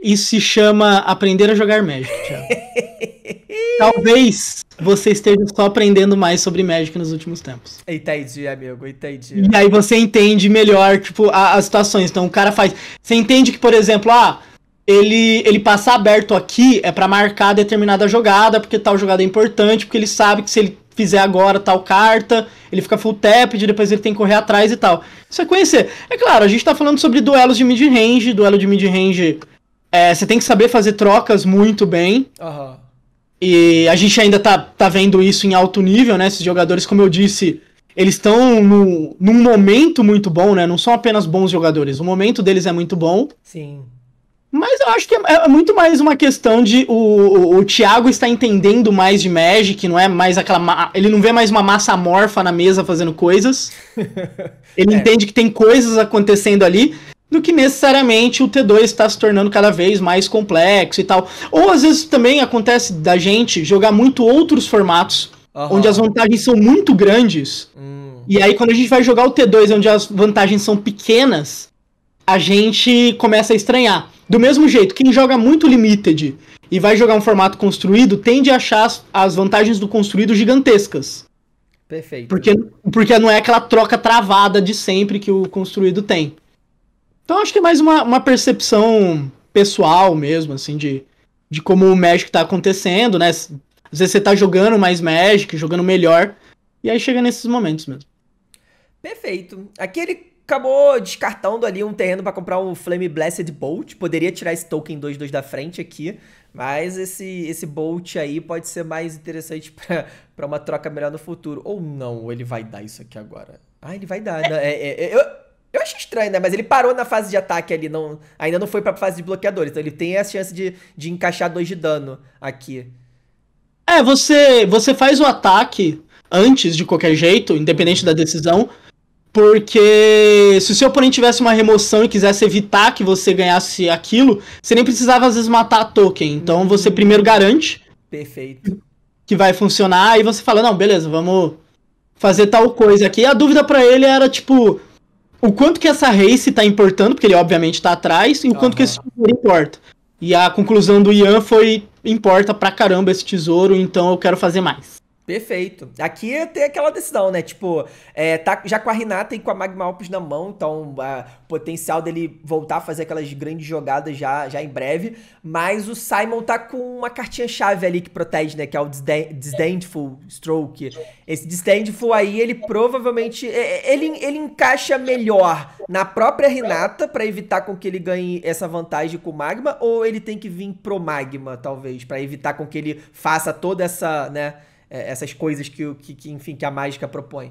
Isso se chama aprender a jogar Magic, Thiago. Talvez você esteja só aprendendo mais sobre Magic nos últimos tempos. Entendi, amigo, entendi. E aí você entende melhor, tipo, a, as situações. Então o cara faz. Você entende que, por exemplo, ah, ele, ele passar aberto aqui é para marcar determinada jogada, porque tal jogada é importante, porque ele sabe que se ele fizer agora tal carta, ele fica full tapped, depois ele tem que correr atrás e tal. Isso é conhecer. É claro, a gente tá falando sobre duelos de mid-range, duelo de mid-range. É, você tem que saber fazer trocas muito bem. Uhum. E a gente ainda tá, tá vendo isso em alto nível, né? Esses jogadores, como eu disse, eles estão num, momento muito bom, né? Não são apenas bons jogadores. O momento deles é muito bom. Sim. Mas eu acho que é, é muito mais uma questão de o, o, o Thiago está entendendo mais de Magic, não é mais aquela. Ele não vê mais uma massa amorfa na mesa fazendo coisas. Ele é. entende que tem coisas acontecendo ali do que necessariamente o T2 está se tornando cada vez mais complexo e tal. Ou às vezes também acontece da gente jogar muito outros formatos, uhum. onde as vantagens são muito grandes. Hum. E aí quando a gente vai jogar o T2, onde as vantagens são pequenas, a gente começa a estranhar. Do mesmo jeito, quem joga muito Limited e vai jogar um formato construído tende a achar as, as vantagens do construído gigantescas. Perfeito. Porque, porque não é aquela troca travada de sempre que o construído tem. Então acho que é mais uma, uma percepção pessoal mesmo, assim, de, de como o Magic tá acontecendo, né? Às vezes você tá jogando mais Magic, jogando melhor, e aí chega nesses momentos mesmo. Perfeito. Aqui ele acabou descartando ali um terreno para comprar um Flame Blessed Bolt. Poderia tirar esse token 2-2 da frente aqui, mas esse, esse Bolt aí pode ser mais interessante para uma troca melhor no futuro. Ou não, ele vai dar isso aqui agora. Ah, ele vai dar. Né? É, é, é, eu, eu acho estranho, né? Mas ele parou na fase de ataque ali, não, ainda não foi pra fase de bloqueador. Então ele tem a chance de, de encaixar dois de dano aqui. É, você, você faz o ataque antes de qualquer jeito, independente da decisão, porque se o seu oponente tivesse uma remoção e quisesse evitar que você ganhasse aquilo, você nem precisava às vezes matar a token. Então uhum. você primeiro garante. Perfeito. Que vai funcionar, e você fala: não, beleza, vamos fazer tal coisa aqui. E a dúvida para ele era tipo o quanto que essa race tá importando, porque ele obviamente tá atrás, e o quanto uhum. que esse tesouro importa. E a conclusão do Ian foi: importa pra caramba esse tesouro, então eu quero fazer mais. Perfeito. Aqui é tem aquela decisão, né? Tipo, é, tá já com a Renata e com a Magma Alpes na mão, então a, o potencial dele voltar a fazer aquelas grandes jogadas já, já em breve. Mas o Simon tá com uma cartinha-chave ali que protege, né? Que é o Disdainful Stroke. Esse Disdainful aí, ele provavelmente. É, é, ele, ele encaixa melhor na própria Renata para evitar com que ele ganhe essa vantagem com o Magma, ou ele tem que vir pro Magma, talvez, para evitar com que ele faça toda essa, né? é, essas coisas que, que, que, enfim, que a mágica propõe.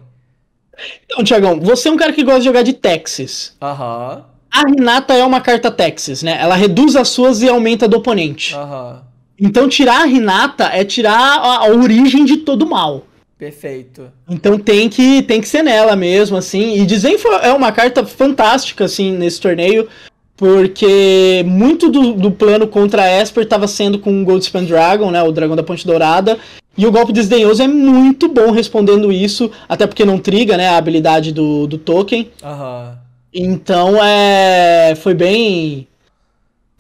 Então, Tiagão, você é um cara que gosta de jogar de Texas. Aham. Uhum. A Renata é uma carta Texas, né? Ela reduz as suas e aumenta do oponente. Aham. Uhum. Então, tirar a Renata é tirar a, a origem de todo mal. Perfeito. Então tem que tem que ser nela mesmo, assim. E dizem é uma carta fantástica, assim, nesse torneio, porque muito do, do plano contra a Esper estava sendo com o Goldspan Dragon, né, o Dragão da Ponte Dourada, e o golpe desdenhoso é muito bom respondendo isso, até porque não triga, né, a habilidade do, do token. Então é. Foi bem.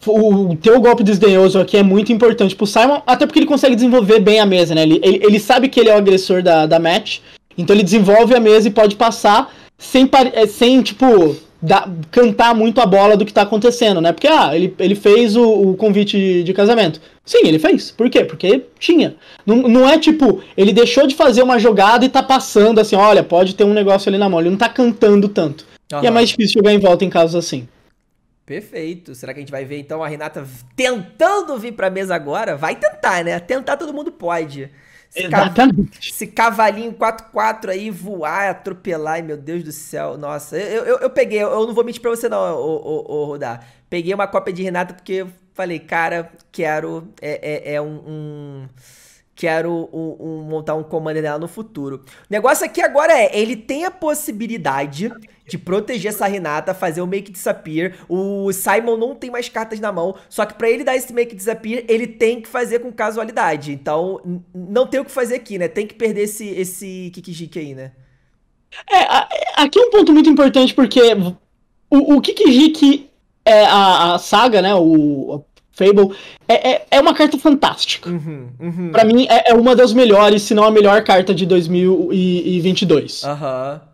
O teu golpe desdenhoso aqui é muito importante pro Simon, até porque ele consegue desenvolver bem a mesa, né? Ele, ele, ele sabe que ele é o agressor da, da match, então ele desenvolve a mesa e pode passar sem, é, sem tipo, da, cantar muito a bola do que tá acontecendo, né? Porque, ah, ele, ele fez o, o convite de, de, casamento. Sim, ele fez. Por quê? Porque tinha. Não, não é tipo, ele deixou de fazer uma jogada e tá passando assim, olha, pode ter um negócio ali na mão. Ele não tá cantando tanto. Aham. E é mais difícil jogar em volta em casos assim. Perfeito. Será que a gente vai ver então a Renata tentando vir pra mesa agora? Vai tentar, né? Tentar todo mundo pode. Esse Exatamente. Esse cavalinho 4x4 aí voar, atropelar, e meu Deus do céu. Nossa, eu, eu, eu peguei, eu não vou mentir pra você não, ô, Rodar. Peguei uma cópia de Renata porque falei, cara, quero. É, é, é um... um quero um, um, montar um commander dela no futuro. O negócio aqui agora é, ele tem a possibilidade de proteger essa Renata, fazer o Make Disappear. O Simon não tem mais cartas na mão, só que para ele dar esse Make Disappear, ele tem que fazer com casualidade. Então, não tem o que fazer aqui, né? Tem que perder esse, esse Kikijiki aí, né? É, aqui é um ponto muito importante, porque o, o Kikijiki, é a, a saga, né, o, Fable. É, é, é uma carta fantástica. Uhum, uhum. Para mim, é, é, uma das melhores, se não a melhor carta de 2022. Aham. Uhum.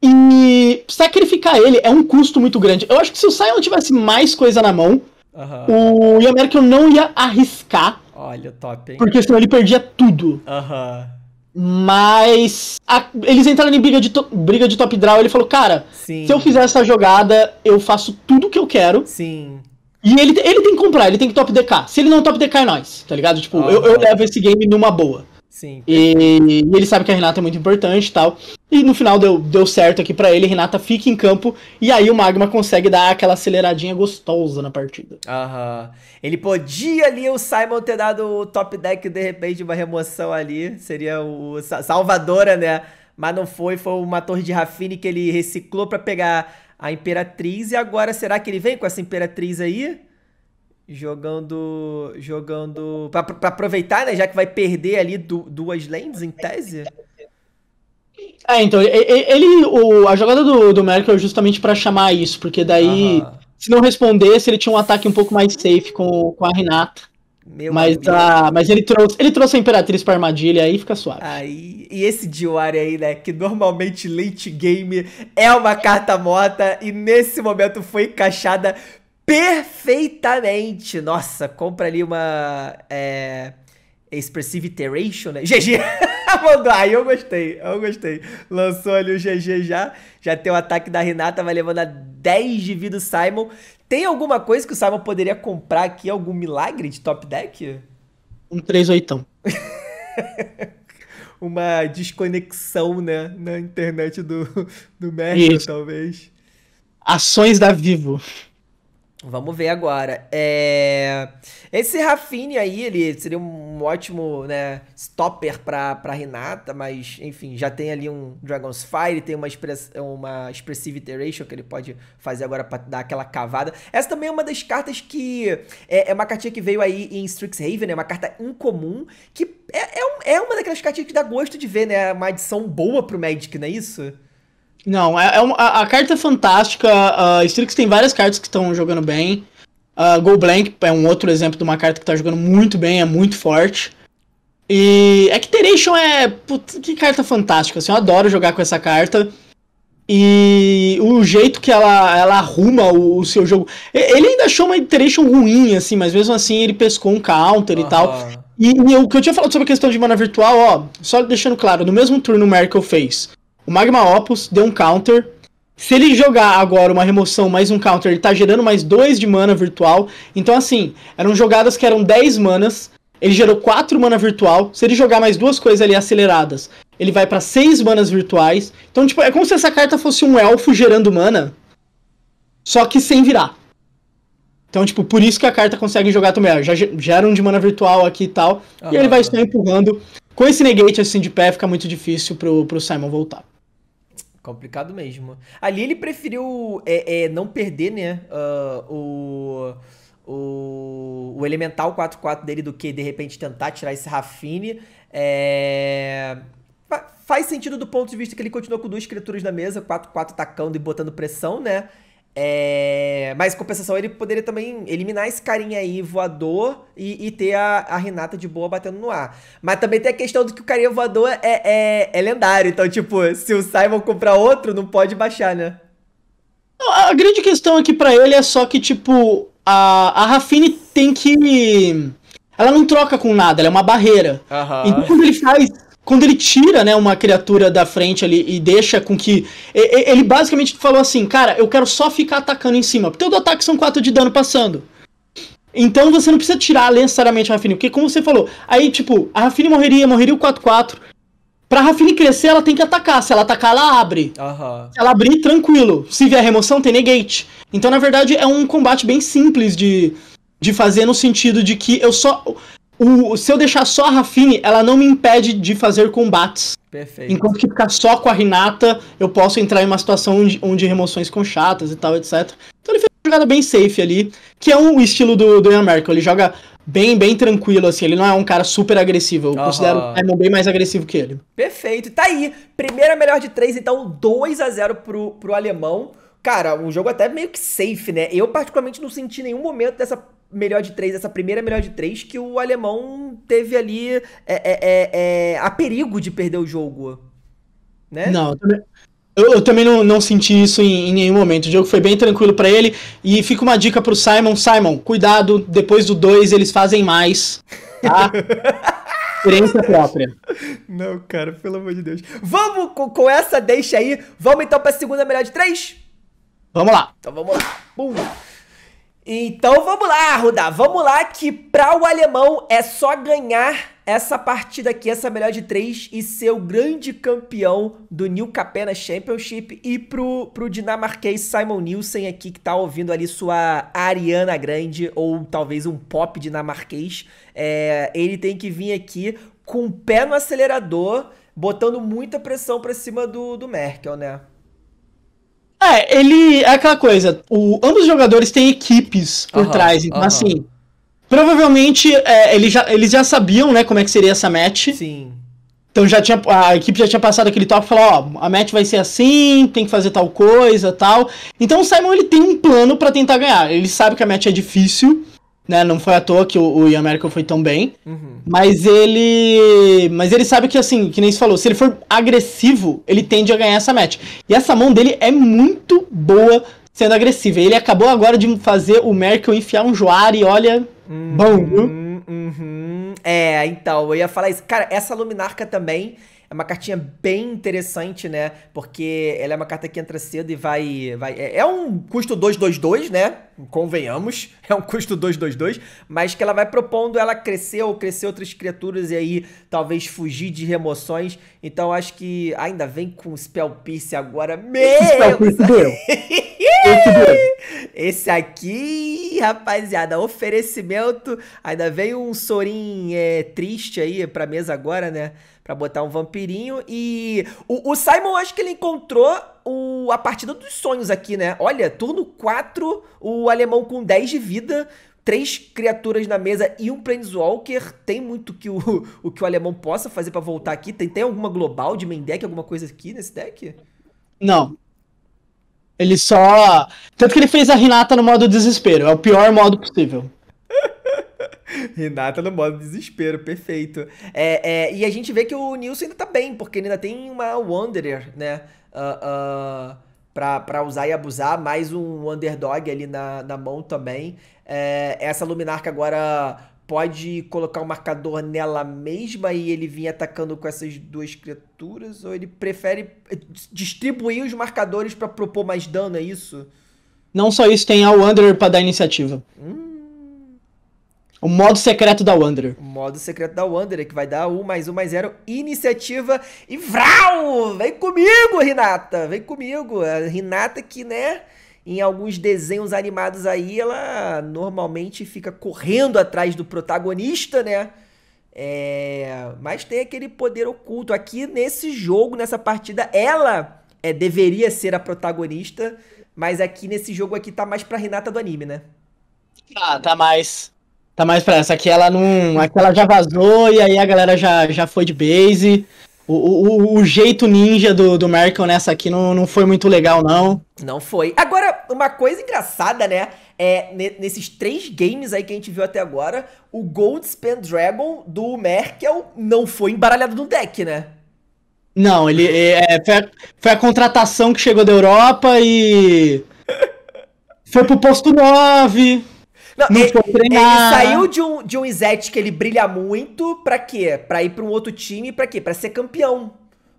E sacrificar ele é um custo muito grande. Eu acho que se o Sion tivesse mais coisa na mão, uhum. o Yamerkel não ia arriscar. Olha, top, hein? Porque senão ele perdia tudo. Aham. Mas a, eles entraram em briga de, to, briga de top draw. Ele falou: Cara, Sim. se eu fizer essa jogada, eu faço tudo o que eu quero. Sim. E ele, ele tem que comprar, ele tem que top DK. Se ele não top DK, é nós, tá ligado? Tipo, eu, eu levo esse game numa boa. Sim. E, e, ele sabe que a Renata é muito importante e tal. E no final deu, deu certo aqui para ele, Renata fica em campo. E aí o Magma consegue dar aquela aceleradinha gostosa na partida. Aham. Ele podia ali o Simon ter dado o top deck de repente, uma remoção ali. Seria o Salvadora, né? Mas não foi, foi uma torre de Rafine que ele reciclou para pegar a imperatriz. E agora será que ele vem com essa imperatriz aí? Jogando. Jogando. Pra, pra aproveitar, né? Já que vai perder ali duas lands em tese. É, então, ele. O, a jogada do, do Merkel é justamente para chamar isso, porque daí. Aham. Se não respondesse, ele tinha um ataque um pouco mais safe com, com a Renata. Meu mas, amigo. Ah, mas ele trouxe, ele trouxe a Imperatriz pra armadilha, aí fica suave. Aí, e esse Diário aí, né? Que normalmente late game é uma carta morta e nesse momento foi encaixada perfeitamente. Nossa, compra ali uma. É Expressive Iteration, né? GG! Mandou, aí eu gostei, eu gostei. Lançou ali o GG já. Já tem o ataque da Renata, vai levando a 10 de vida o Simon. Tem alguma coisa que o Simon poderia comprar aqui? Algum milagre de top deck? Um 3 oitão. Uma desconexão, né? Na internet do, do Merkel, talvez. Ações da Vivo. Vamos ver agora. É... Esse Rafine aí, ele seria um ótimo né, stopper pra, pra Renata, mas enfim, já tem ali um Dragon's Fire, tem uma, express... uma Expressive Iteration que ele pode fazer agora pra dar aquela cavada. Essa também é uma das cartas que. É, é uma cartinha que veio aí em Strixhaven, é uma carta incomum, que é, é, um, é uma daquelas cartinhas que dá gosto de ver, né? Uma adição boa pro Magic, não é isso? Não, é, é uma, a, a, carta é fantástica. Uh, Strix tem várias cartas que estão jogando bem. Uh, Go Blank é um outro exemplo de uma carta que tá jogando muito bem, é muito forte. E Acteration é, é. Putz, que carta fantástica. Assim, eu adoro jogar com essa carta. E o jeito que ela, ela arruma o, o seu jogo. Ele ainda achou uma Acteration ruim, assim, mas mesmo assim ele pescou um counter e tal. E, e o que eu tinha falado sobre a questão de mana virtual, ó, só deixando claro, no mesmo turno o Merkel fez o Magma Opus deu um counter. Se ele jogar agora uma remoção mais um counter, ele tá gerando mais 2 de mana virtual. Então, assim, eram jogadas que eram 10 manas. Ele gerou 4 mana virtual. Se ele jogar mais duas coisas ali aceleradas, ele vai para 6 manas virtuais. Então, tipo, é como se essa carta fosse um elfo gerando mana. Só que sem virar. Então, tipo, por isso que a carta consegue jogar também. Ah, já geram de mana virtual aqui e tal. Ah, e ele ah. vai estar empurrando. Com esse negate assim de pé, fica muito difícil pro, pro Simon voltar. Complicado mesmo. Ali ele preferiu é, é, não perder, né? Uh, o, o, o elemental 4-4 dele do que de repente tentar tirar esse Rafine. É, faz sentido do ponto de vista que ele continuou com duas criaturas na mesa, 4-4 atacando e botando pressão, né? É, mas compensação, ele poderia também eliminar esse carinha aí voador e, e ter a, a, Renata de boa batendo no ar. Mas também tem a questão do que o carinha voador é, é, é lendário. Então, tipo, se o Simon comprar outro, não pode baixar, né? A grande questão aqui para ele é só que, tipo, a, a Rafine tem que. Ela não troca com nada, ela é uma barreira. Uhum. Então, quando ele faz quando ele tira, né, uma criatura da frente ali e deixa com que. Ele basicamente falou assim, cara, eu quero só ficar atacando em cima. Porque todo ataque são 4 de dano passando. Então você não precisa tirar necessariamente a Rafine, porque como você falou, aí tipo, a Rafine morreria, morreria o 4-4. Pra Rafine crescer, ela tem que atacar. Se ela atacar, ela abre. Uhum. Se ela abrir, tranquilo. Se vier remoção, tem negate. Então, na verdade, é um combate bem simples de, de fazer no sentido de que eu só. O, se eu deixar só a Rafine, ela não me impede de fazer combates. Perfeito. Enquanto que ficar só com a Renata, eu posso entrar em uma situação onde, onde remoções com chatas e tal, etc. Então ele fez uma jogada bem safe ali, que é um estilo do, do Ian Merkel. Ele joga bem, bem tranquilo, assim. Ele não é um cara super agressivo. Eu uhum. considero o Simon bem mais agressivo que ele. Perfeito. Tá aí. Primeira melhor de três, então 2 a 0 pro, pro alemão. Cara, um jogo até meio que safe, né? Eu particularmente não senti nenhum momento dessa melhor de três, essa primeira é melhor de três, que o alemão teve ali é, é, é, é, a perigo de perder o jogo. Né? Não, eu também, eu, eu também não, não, senti isso em, em, nenhum momento. O jogo foi bem tranquilo para ele. E fica uma dica pro Simon: Simon, cuidado, depois do dois eles fazem mais. Tá? experiência própria. Não, cara, pelo amor de Deus. Vamos com, com essa deixa aí. Vamos então pra segunda melhor de três? Vamos lá. Então vamos lá. Bum. Então vamos lá, Rudá, vamos lá que para o alemão é só ganhar essa partida aqui, essa melhor de três e ser o grande campeão do New Capena Championship e pro, pro dinamarquês Simon Nielsen aqui que tá ouvindo ali sua Ariana Grande ou talvez um pop dinamarquês, é, ele tem que vir aqui com o pé no acelerador, botando muita pressão para cima do, do Merkel, né? É, ele é aquela coisa. O, ambos os jogadores têm equipes por uhum, trás, então uhum. assim. Provavelmente é, já, eles já sabiam, né, como é que seria essa match. Sim. Então já tinha, a equipe já tinha passado aquele top e falou, ó, a match vai ser assim, tem que fazer tal coisa, tal. Então o Simon ele tem um plano para tentar ganhar. Ele sabe que a match é difícil né? Não foi à toa que o, o Ian Merkel foi tão bem. Uhum. Mas ele. Mas ele sabe que, assim, que nem se falou, se ele for agressivo, ele tende a ganhar essa match. E essa mão dele é muito boa sendo agressiva. Ele acabou agora de fazer o Merkel enfiar um joar e olha. Uhum, bom, viu? Uhum. É, então, eu ia falar isso. Cara, essa luminarca também é uma cartinha bem interessante, né? Porque ela é uma carta que entra cedo e vai. vai é, um custo 222, né? Convenhamos. É um custo 222. Né? É mas que ela vai propondo ela crescer ou crescer outras criaturas e aí talvez fugir de remoções. Então acho que ainda vem com Spell Pierce agora. Meu! Spell Esse aqui, rapaziada, oferecimento. Ainda vem um sorim é, triste aí pra mesa agora, né? para botar um vampirinho. E o, o, Simon, acho que ele encontrou o, a partida dos sonhos aqui, né? Olha, turno 4, o alemão com 10 de vida. Três criaturas na mesa e um Planeswalker. Tem muito que o, o que o alemão possa fazer para voltar aqui. Tem, tem alguma global de main deck, alguma coisa aqui nesse deck? Não, ele só. Tanto que ele fez a Renata no modo desespero. É o pior modo possível. Renata no modo desespero, perfeito. É, é, e a gente vê que o Nilson ainda tá bem, porque ainda tem uma Wanderer, né? Uh, uh, pra, pra usar e abusar, mais um underdog ali na, na mão também. É, essa Luminarca agora pode colocar o um marcador nela mesma e ele vir atacando com essas duas criaturas? Ou ele prefere distribuir os marcadores para propor mais dano, é isso? Não só isso, tem a Wanderer pra dar iniciativa. Hum. O modo secreto da Wanderer. O modo secreto da Wanderer, que vai dar 1 mais 1 mais 0, iniciativa e vral! Vem comigo, Renata! Vem comigo! A Renata que, né, em alguns desenhos animados aí, ela normalmente fica correndo atrás do protagonista, né? É... Mas tem aquele poder oculto. Aqui nesse jogo, nessa partida, ela é, deveria ser a protagonista, mas aqui nesse jogo aqui tá mais pra Renata do anime, né? Ah, tá mais. Tá mais pra essa. Aqui ela não. Aqui ela já vazou e aí a galera já, já foi de base. O, o, o jeito ninja do, do Merkel nessa aqui não, não foi muito legal, não. Não foi. Agora, uma coisa engraçada, né? É, nesses três games aí que a gente viu até agora, o Gold Dragon do Merkel não foi embaralhado no deck, né? Não, ele é, é foi, a, foi, a, contratação que chegou da Europa e. Foi pro posto 9. Não, não ele, ele, saiu de um, de um Izete que ele brilha muito, pra quê? Pra ir pra um outro time, pra quê? Pra ser campeão.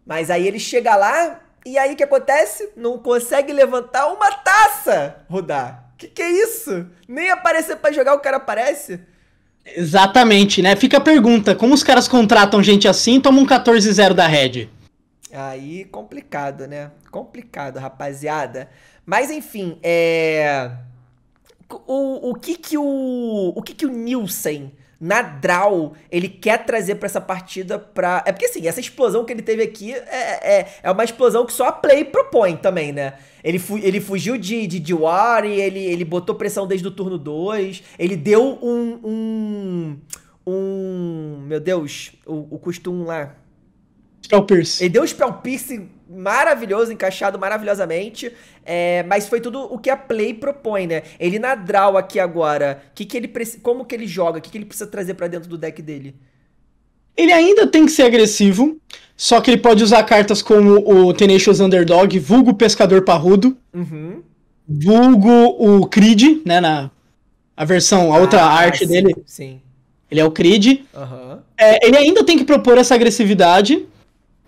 Mas aí ele chega lá, e aí o que acontece? Não consegue levantar uma taça, Rodar. Que que é isso? Nem aparecer para jogar o cara aparece? Exatamente, né? Fica a pergunta, como os caras contratam gente assim e tomam um 14-0 da Red? Aí, complicado, né? Complicado, rapaziada. Mas enfim, é o, o que que o o que que o Nielsen na draw, ele quer trazer para essa partida pra... É porque, assim, essa explosão que ele teve aqui é, é, é uma explosão que só a Play propõe também, né? Ele, fu ele fugiu de, de e ele, ele botou pressão desde o turno 2, ele deu um... um, um meu Deus, o, o custo 1 lá. Spell Pierce. Ele deu um Spell Pierce maravilhoso, encaixado maravilhosamente. É, mas foi tudo o que a Play propõe, né? Ele na draw aqui agora, que que ele como que ele joga, o que, que ele precisa trazer para dentro do deck dele? Ele ainda tem que ser agressivo, só que ele pode usar cartas como o Tenacious Underdog, vulgo Pescador Parrudo, uhum. vulgo o Creed, né, na a versão, a outra ah, arte sim, dele. Sim. Ele é o Creed. Uhum. É, ele ainda tem que propor essa agressividade,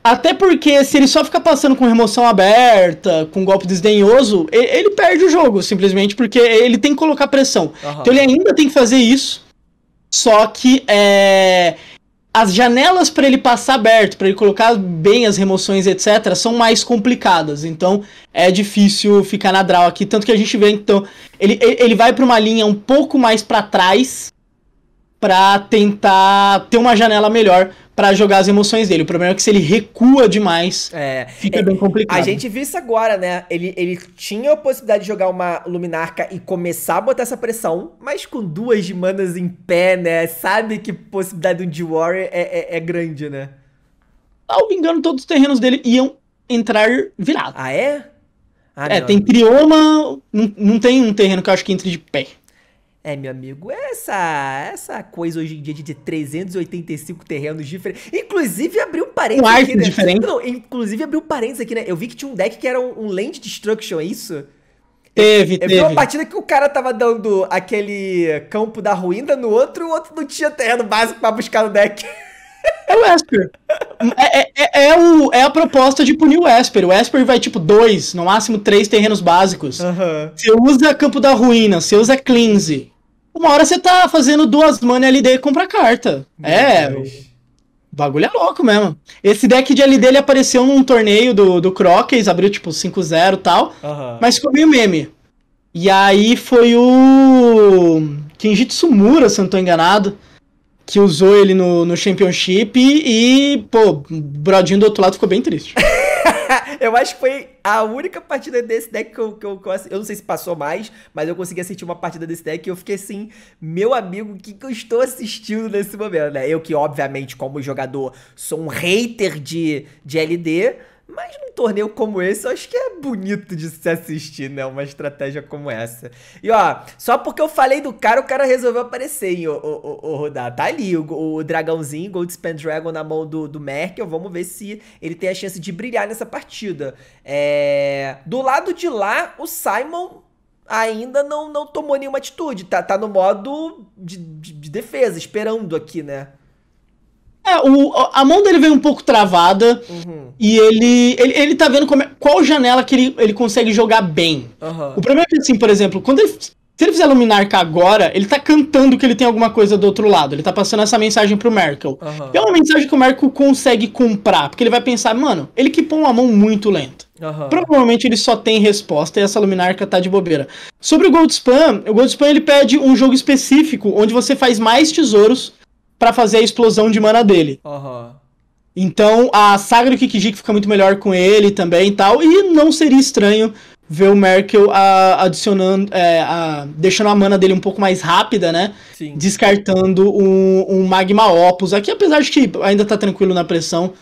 até porque se ele só ficar passando com remoção aberta, com golpe desdenhoso, ele, ele perde o jogo, simplesmente, porque ele tem que colocar pressão. Uhum. Então ele ainda tem que fazer isso. Só que é, as janelas para ele passar aberto, para ele colocar bem as remoções, etc., são mais complicadas. Então é difícil ficar na draw aqui. Tanto que a gente vê, então, ele, ele vai para uma linha um pouco mais para trás para tentar ter uma janela melhor para jogar as emoções dele. O problema é que se ele recua demais, é, fica é, bem complicado. A gente viu isso agora, né? Ele, ele tinha a possibilidade de jogar uma Luminarca e começar a botar essa pressão, mas com duas manas em pé, né? Sabe que possibilidade de um D-Warrior é, é, é grande, né? me engano, todos os terrenos dele iam entrar virado. Ah, é? Ah, é, não, tem trioma, não, não tem um terreno que eu acho que entre de pé. É, meu amigo, essa essa coisa hoje em dia de 385 terrenos diferentes. Inclusive, abriu um parênteses um aqui, né? diferente. Não, inclusive, abriu um parênteses aqui, né? Eu vi que tinha um deck que era um, um Land Destruction, é isso? Teve, eu, teve. Eu vi uma partida que o cara tava dando aquele campo da ruína no outro, o outro não tinha terreno básico pra buscar no deck. É o Esper. É, é, é, é o, é a proposta de punir o Esper. O Esper vai, tipo, dois, no máximo três terrenos básicos. Uhum. Você usa Campo da Ruína, você usa Cleanse. Uma hora você tá fazendo duas money LD e compra carta. Meu é. Deus. O bagulho é louco mesmo. Esse deck de LD ele apareceu num torneio do, do Crockeys, abriu tipo 5-0 e tal. Mas ficou meio meme. E aí foi o. Kenjitsu Mura, se eu não tô enganado. Que usou ele no, no Championship e, e pô, o Brodinho do outro lado ficou bem triste. eu acho que foi a única partida desse deck que eu, que eu, eu, eu não sei se passou mais, mas eu consegui assistir uma partida desse deck e eu fiquei assim, meu amigo, o que, que eu estou assistindo nesse momento, né? Eu que, obviamente, como jogador, sou um hater de, de LD, mas num torneio como esse, eu acho que é bonito de se assistir, né? Uma estratégia como essa. E ó, só porque eu falei do cara, o cara resolveu aparecer, hein, o, o, o, o Rodar. Tá ali o, o dragãozinho, Gold Span Dragon na mão do, do Merkel. Vamos ver se ele tem a chance de brilhar nessa partida. É... Do lado de lá, o Simon ainda não, não tomou nenhuma atitude. Tá, tá no modo de, de, de defesa, esperando aqui, né? É, o, a mão dele veio um pouco travada uhum. e ele, ele, ele tá vendo como, é, qual janela que ele, ele consegue jogar bem. Uhum. O problema é que, assim, por exemplo, quando ele. Se ele fizer Luminarca agora, ele tá cantando que ele tem alguma coisa do outro lado. Ele tá passando essa mensagem pro Merkel. Uhum. E é uma mensagem que o Merkel consegue comprar, porque ele vai pensar, mano, ele que põe uma mão muito lenta. Uhum. Provavelmente ele só tem resposta e essa luminarca tá de bobeira. Sobre o Goldspan, o Goldspan ele pede um jogo específico onde você faz mais tesouros para fazer a explosão de mana dele. Uhum. Então a saga do Kikijik fica muito melhor com ele também e tal. E não seria estranho ver o Merkel a, ah, adicionando, é, a, deixando a mana dele um pouco mais rápida, né? Sim. Descartando um, um Magma Opus. Aqui, apesar de que ainda tá tranquilo na pressão,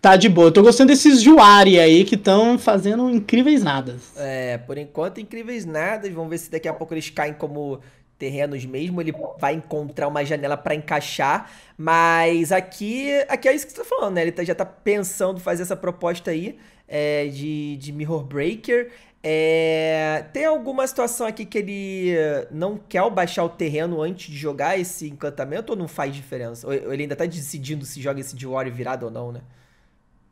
tá de boa. Eu tô gostando desses Juari aí que estão fazendo incríveis nadas. É, por enquanto incríveis nadas. Vamos ver se daqui a pouco eles caem como terrenos mesmo, ele vai encontrar uma janela para encaixar, mas aqui, aqui é isso que você tá falando, né? Ele tá, já tá pensando fazer essa proposta aí é, de, de Mirror Breaker. É, tem alguma situação aqui que ele não quer baixar o terreno antes de jogar esse encantamento ou não faz diferença? Ou ele ainda tá decidindo se joga esse de Warrior virado ou não, né?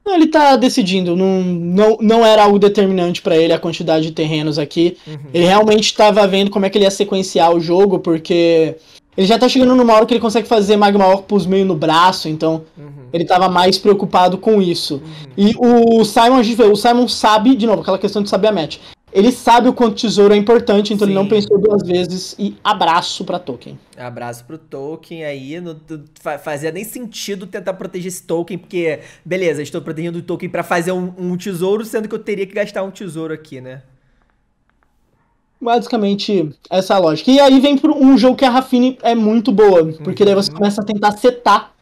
Não, ele tá decidindo. Não, não, não era algo determinante para ele a quantidade de terrenos aqui. Uhum. Ele realmente estava vendo como é que ele ia sequenciar o jogo, porque ele já tá chegando numa hora que ele consegue fazer Magma Orpus meio no braço, então uhum. ele tava mais preocupado com isso. Uhum. E o Simon, a gente vê, o Simon sabe, de novo, aquela questão de saber a match. Ele sabe o quanto tesouro é importante, então Sim. ele não pensou duas vezes e abraço para Tolkien. Abraço pro Tolkien aí, não fazia nem sentido tentar proteger esse Tolkien, porque beleza, estou protegendo o Tolkien para fazer um, um, tesouro, sendo que eu teria que gastar um tesouro aqui, né? Basicamente, essa é a lógica. E aí vem pro um jogo que a Rafine é muito boa, porque uhum. daí você começa a tentar setar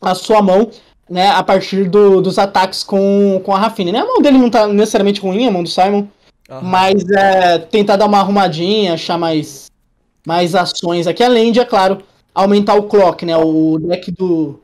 a sua mão né, a partir do, dos ataques com, com a Rafine. Né? A mão dele não tá necessariamente ruim, a mão do Simon. Uhum. Mas é, tentar dar uma arrumadinha, achar mais, mais ações aqui. Além de, é claro, aumentar o clock, né? O deck do,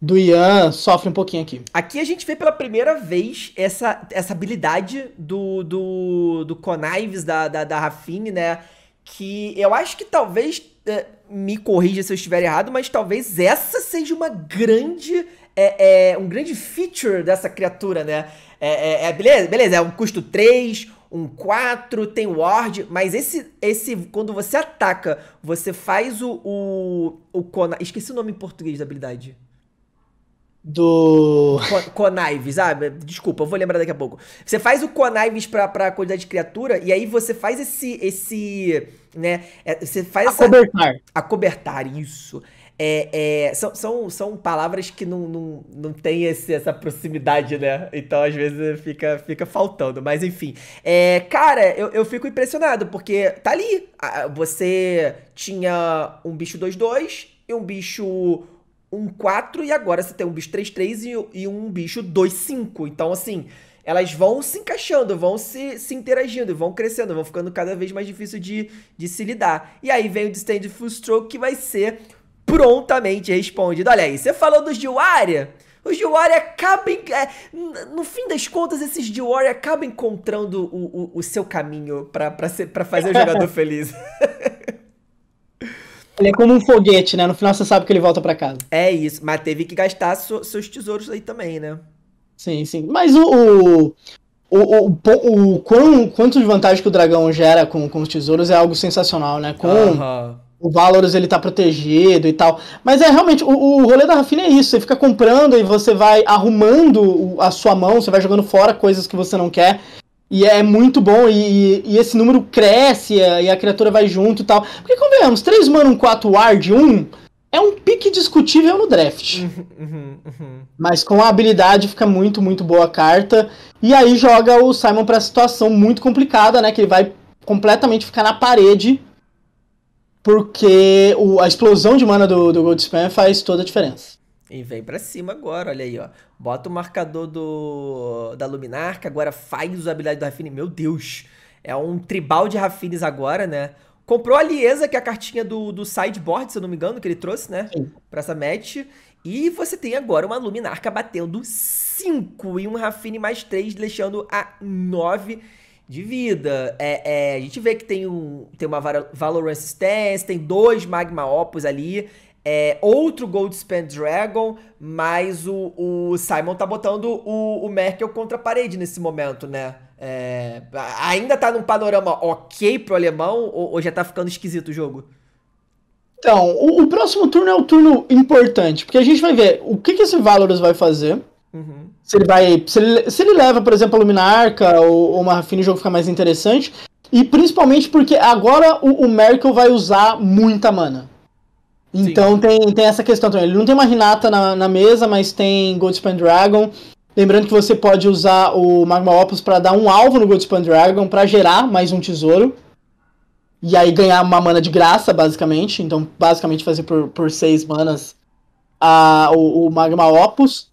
do Ian sofre um pouquinho aqui. Aqui a gente vê pela primeira vez essa, essa habilidade do, do, do Conives, da, da, da Rafine, né? Que eu acho que talvez. É, me corrija se eu estiver errado, mas talvez essa seja uma grande. É, é, um grande feature dessa criatura, né? É, é, é beleza, beleza, é um custo 3, um 4, tem ward, mas esse, esse quando você ataca, você faz o, o, o Kona... Esqueci o nome em português da habilidade do. Conaives, ah, desculpa, eu vou lembrar daqui a pouco. Você faz o Conaives pra, pra quantidade de criatura, e aí você faz esse. esse né, é, você faz Acobertar. Essa... Acobertar, isso. É, é, são, são, são palavras que não, não, não tem esse, essa proximidade, né? Então, às vezes, fica, fica faltando. Mas, enfim. É, cara, eu, eu fico impressionado, porque tá ali. Você tinha um bicho 2-2 e um bicho um 4 e agora você tem um bicho 3-3 e, e, um bicho 2-5. Então, assim, elas vão se encaixando, vão se, se interagindo, vão crescendo, vão ficando cada vez mais difícil de, de se lidar. E aí vem o Full Stroke que vai ser prontamente respondido. Olha aí, você falou dos de Waria? Os de Warrior acabam. É, no fim das contas, esses de Warrior acabam encontrando o, o, o seu caminho para fazer o jogador feliz. Ele é como um foguete, né? No final você sabe que ele volta para casa. É isso, mas teve que gastar so, seus tesouros aí também, né? Sim, sim. Mas o. O, o, o, o quão, quanto de vantagem que o dragão gera com, com os tesouros é algo sensacional, né? Com uh -huh. o Valorous ele tá protegido e tal. Mas é realmente, o, o rolê da Rafinha é isso. Você fica comprando e você vai arrumando a sua mão, você vai jogando fora coisas que você não quer. E é muito bom, e, e esse número cresce, é, e a criatura vai junto e tal. Porque, convenhamos, 3 mana, 1, 4 ward, 1 é um pique discutível no draft. Uhum, uhum, uhum. Mas com a habilidade fica muito, muito boa a carta. E aí joga o Simon pra situação muito complicada, né? Que ele vai completamente ficar na parede. Porque o, a explosão de mana do, do Goldspan faz toda a diferença. E vem para cima agora, olha aí, ó. Bota o marcador do da Luminarca, agora faz habilidade do Rafine. Meu Deus! É um tribal de Rafines agora, né? Comprou a Liesa, que é a cartinha do, do sideboard, se eu não me engano, que ele trouxe, né? Sim. Pra essa match. E você tem agora uma Luminarca batendo 5 e um Rafine mais 3, deixando a 9 de vida. É, é, a gente vê que tem, um, tem uma Valorant Stance, tem dois Magma Opus ali é, outro Gold Dragon, mas o, o Simon tá botando o, o Merkel contra a parede nesse momento, né? É, ainda tá num panorama ok pro alemão ou, ou já tá ficando esquisito o jogo? Então, o, o, próximo turno é um turno importante, porque a gente vai ver o que, que esse Valorous vai fazer. Uhum. Se ele vai. Se ele, se ele leva, por exemplo, a Luminarca ou, ou uma Rafina, o jogo fica mais interessante. E principalmente porque agora o, o Merkel vai usar muita mana. Então tem, tem essa questão também. Ele não tem uma Renata na, na mesa, mas tem Goldspan Dragon. Lembrando que você pode usar o Magma Opus para dar um alvo no Goldspan Dragon para gerar mais um tesouro. E aí ganhar uma mana de graça, basicamente. Então, basicamente, fazer por, por seis manas a, o, o Magma Opus.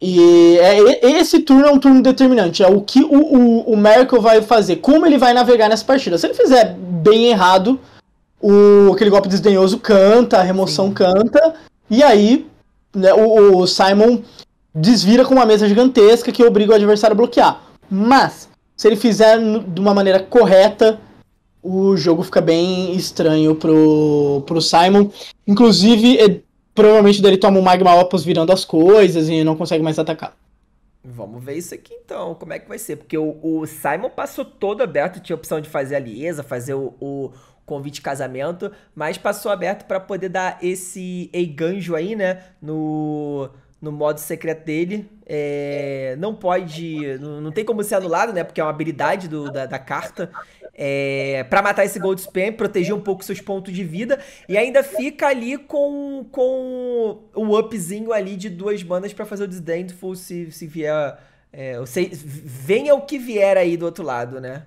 E é, esse turno é um turno determinante. É o que o, o, o Merkel vai fazer. Como ele vai navegar nessa partida. Se ele fizer bem errado, o, aquele golpe desdenhoso canta, a remoção Sim. canta, e aí né, o, o, Simon desvira com uma mesa gigantesca que obriga o adversário a bloquear. Mas, se ele fizer de uma maneira correta, o jogo fica bem estranho pro, pro Simon. Inclusive, é, provavelmente dele toma um Magma Opus virando as coisas e não consegue mais atacar. Vamos ver isso aqui então, como é que vai ser? Porque o, o Simon passou todo aberto, tinha a opção de fazer a Liesa, fazer o, convite de casamento, mas passou aberto para poder dar esse eiganjo aí, né? No, no modo secreto dele. É, não pode. Não, não, tem como ser anulado, né? Porque é uma habilidade do, da, da carta. É, para matar esse Gold Spam, proteger um pouco seus pontos de vida. E ainda fica ali com, com um upzinho ali de duas manas para fazer o Disdainful se, se vier. É, seja, venha o que vier aí do outro lado, né?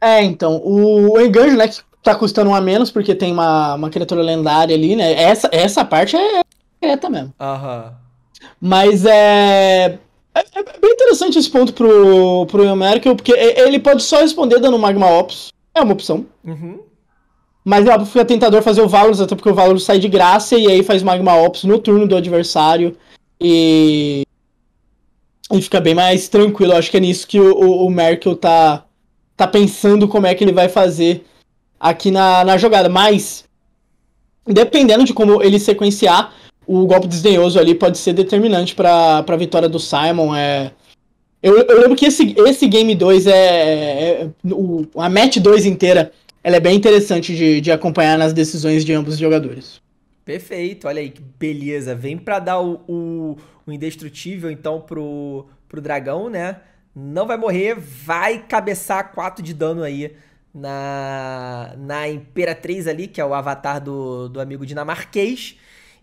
É, então, o Enganjo, né, que tá custando um a menos, porque tem uma, uma criatura lendária ali, né? Essa, essa parte é creta é mesmo. Aham. Mas é, é... é. bem interessante esse ponto pro, pro Merkel, porque ele pode só responder dando Magma Ops. É uma opção. Uhum. Mas é ó, fica tentador fazer o Valorus, até porque o Valorus sai de graça e aí faz Magma Ops no turno do adversário. E. E fica bem mais tranquilo. Eu acho que é nisso que o, o, o Merkel tá tá pensando como é que ele vai fazer aqui na, na jogada. Mas, dependendo de como ele sequenciar, o golpe desdenhoso ali pode ser determinante para a vitória do Simon. É... Eu, eu lembro que esse, esse Game 2 é, é. é o, a Match 2 inteira ela é bem interessante de, de acompanhar nas decisões de ambos os jogadores. Perfeito, olha aí que beleza. Vem para dar o, o, o, indestrutível então pro, pro dragão, né? não vai morrer, vai cabeçar 4 de dano aí na, na Imperatriz ali, que é o avatar do, do amigo dinamarquês.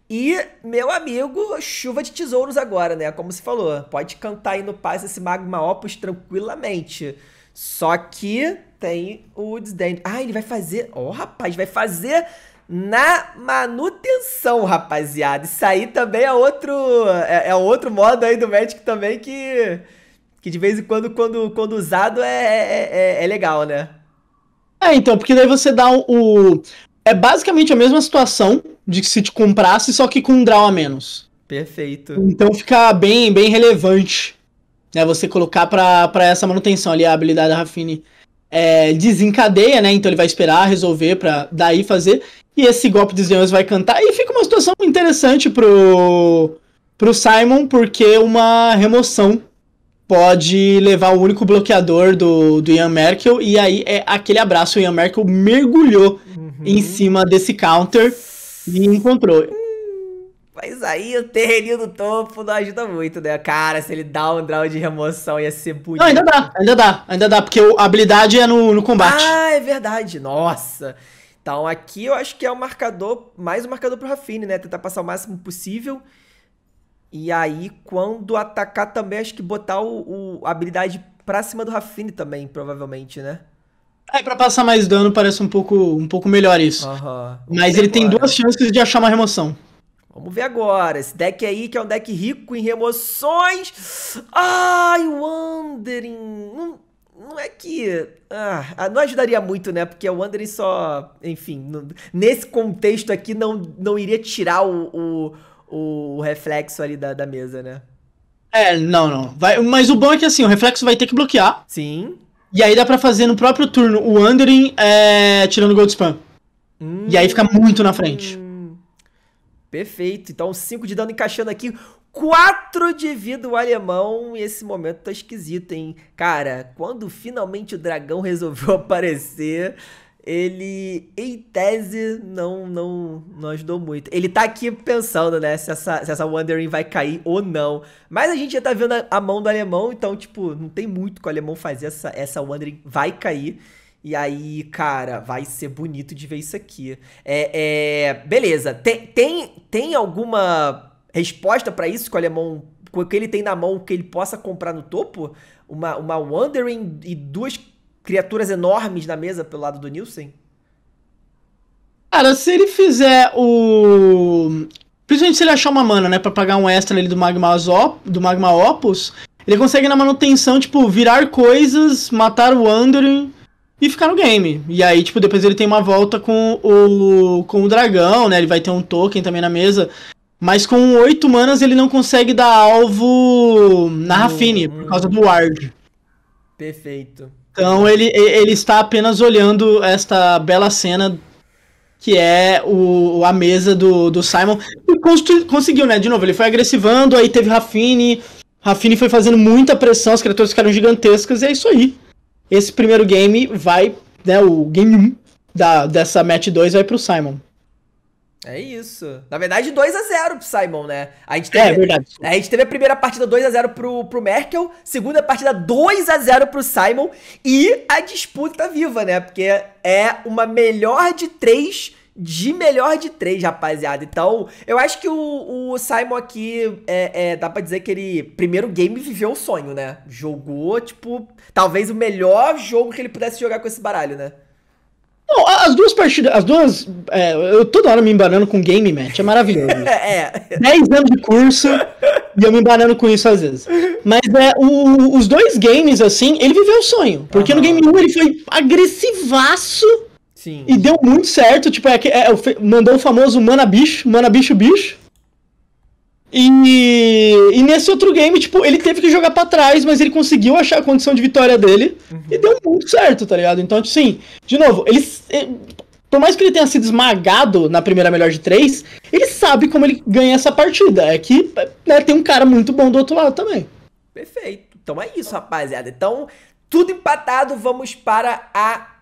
E, meu amigo, chuva de tesouros agora, né? Como se falou, pode cantar aí no paz esse Magma Opus tranquilamente. Só que tem o desdém. Ah, ele vai fazer. Ó, oh, rapaz, vai fazer na manutenção, rapaziada. Isso aí também é outro. É, é outro modo aí do Magic também que que de vez em quando, quando, quando usado, é, é, é legal, né? É, então, porque daí você dá o, o. É basicamente a mesma situação de que se te comprasse, só que com um draw a menos. Perfeito. Então fica bem, bem relevante. Né, você colocar para essa manutenção ali a habilidade da Rafine. É, desencadeia, né? Então ele vai esperar resolver para daí fazer. E esse golpe dos Zeus vai cantar. E fica uma situação interessante pro, pro Simon, porque uma remoção pode levar o único bloqueador do, do Ian Merkel, e aí é aquele abraço, o Ian Merkel mergulhou uhum. em cima desse counter e encontrou. Mas aí o terreninho do topo não ajuda muito, né? Cara, se ele dá um draw de remoção ia ser bonito. Não, ainda dá, ainda dá, ainda dá, porque a habilidade é no, no combate. Ah, é verdade, nossa. Então aqui eu acho que é o marcador, mais um marcador pro Rafine, né? Tentar passar o máximo possível. E aí, quando atacar também, acho que botar o, o a habilidade pra cima do Rafine também, provavelmente, né? Aí é, para passar mais dano parece um pouco, um pouco melhor isso. Uhum. Mas ele agora. tem duas chances de achar uma remoção. Vamos ver agora. Esse deck aí, que é um deck rico em remoções. Ai, Wandering. Não, não é que... Ah, ah, não ajudaria muito, né? Porque o Wandering só... Enfim, não, nesse contexto aqui não, não iria tirar o, o o, reflexo ali da, da mesa, né? É, não, não. Vai, mas o bom é que assim, o reflexo vai ter que bloquear. Sim. E aí dá para fazer no próprio turno o Wandering é, tirando o Gold Spam. Hum, e aí fica muito na frente. Hum, perfeito. Então 5 de dano encaixando aqui. 4 de vida o alemão. Esse momento tá esquisito, hein? Cara, quando finalmente o dragão resolveu aparecer ele, em tese, não, não, não ajudou muito. Ele tá aqui pensando, né, se essa, se essa Wandering vai cair ou não. Mas a gente já tá vendo a, a, mão do alemão, então, tipo, não tem muito que o alemão fazer. Essa, essa Wandering vai cair. E aí, cara, vai ser bonito de ver isso aqui. É, é beleza. Tem, tem, tem alguma resposta para isso que o alemão. O que ele tem na mão que ele possa comprar no topo? Uma, uma Wandering e duas criaturas enormes na mesa pelo lado do Nilson. Cara, se ele fizer o. Principalmente se ele achar uma mana, né? Pra pagar um extra ali do Magma, do Magma Opus, ele consegue na manutenção, tipo, virar coisas, matar o Wandering e ficar no game. E aí, tipo, depois ele tem uma volta com o. com o dragão, né? Ele vai ter um token também na mesa. Mas com oito manas ele não consegue dar alvo na hum. Rafine, hum, por causa do Ward. Perfeito. Então ele, ele está apenas olhando esta bela cena que é o, a mesa do, do Simon. E conseguiu, né? De novo, ele foi agressivando, aí teve Rafine. Rafine foi fazendo muita pressão, as criaturas ficaram gigantescas, e é isso aí. Esse primeiro game vai, né? O game 1 da, dessa match 2 vai pro Simon. É isso. Na verdade, 2 a 0 pro Simon, né? A gente teve, é, é, verdade. A gente teve a primeira partida 2 a 0 pro, pro Merkel, segunda partida 2 a 0 pro Simon e a disputa tá viva, né? Porque é uma melhor de três de melhor de três, rapaziada. Então, eu acho que o, o Simon aqui, é, é, dá pra dizer que ele, primeiro game, viveu o sonho, né? Jogou, tipo, talvez o melhor jogo que ele pudesse jogar com esse baralho, né? Não, as duas partidas, as duas. É, eu toda hora me embanando com game match, é maravilhoso. é. 10 é. anos de curso e eu me embanando com isso às vezes. Mas é, o, os dois games, assim, ele viveu o sonho. Porque uhum. no game 1 ele foi agressivaço. Sim. E deu muito certo. Tipo, é, é, mandou o famoso mana bicho, mana bicho bicho. E, e, nesse outro game, tipo, ele teve que jogar para trás, mas ele conseguiu achar a condição de vitória dele uhum. e deu muito certo, tá ligado? Então, assim, de novo, ele, ele, eh, Por mais que ele tenha sido esmagado na primeira melhor de três, ele sabe como ele ganha essa partida. É que né, tem um cara muito bom do outro lado também. Perfeito. Então é isso, rapaziada. Então, tudo empatado, vamos para a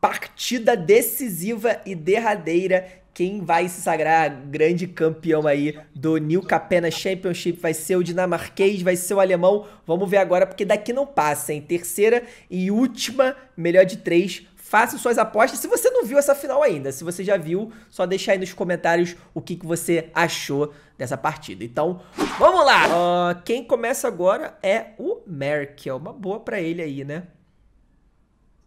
partida decisiva e derradeira quem vai se sagrar grande campeão aí do New Capena Championship vai ser o dinamarquês, vai ser o alemão. Vamos ver agora, porque daqui não passa, hein? Terceira e última, melhor de três. Faça suas apostas. Se você não viu essa final ainda, se você já viu, só deixa aí nos comentários o que, que você achou dessa partida. Então, vamos lá! Uh, quem começa agora é o Merkel. Uma boa para ele aí, né?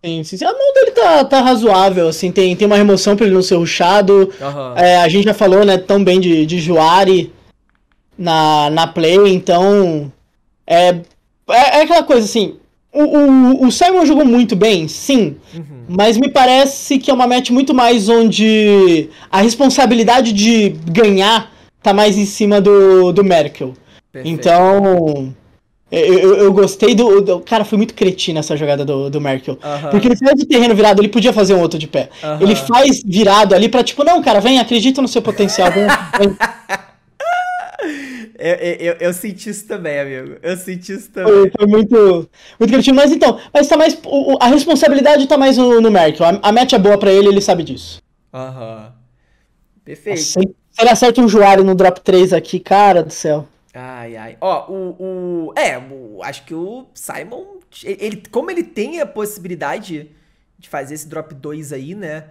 Sim, sim, sim. A mão dele tá, tá razoável, assim, tem, tem uma remoção pra ele não ser ruxado. Uhum. É, a gente já falou, né, tão bem de, de Juari na, na play, então. É, é, é aquela coisa assim. O, o, o, Simon jogou muito bem, sim. Uhum. Mas me parece que é uma match muito mais onde a responsabilidade de ganhar tá mais em cima do, do Merkel. Perfeito. Então. É, eu, eu, gostei do, do, Cara, foi muito cretino essa jogada do, do Merkel. Uh -huh. Porque ele fez o terreno virado, ele podia fazer um outro de pé. Uh -huh. Ele faz virado ali pra tipo, não, cara, vem, acredita no seu potencial. Vem, vem. Eu, eu, eu, senti isso também, amigo. Eu senti isso também. Foi, foi muito, muito cretino. Mas então, mas tá mais. O, a responsabilidade tá mais no, no Merkel. A, a match é boa pra ele, ele sabe disso. Aham. Perfeito. se ele acerta um Juário no drop 3 aqui, cara do céu. Ai, ai. Ó, o. o é, o, acho que o Simon. Ele, como ele tem a possibilidade de fazer esse drop 2 aí, né?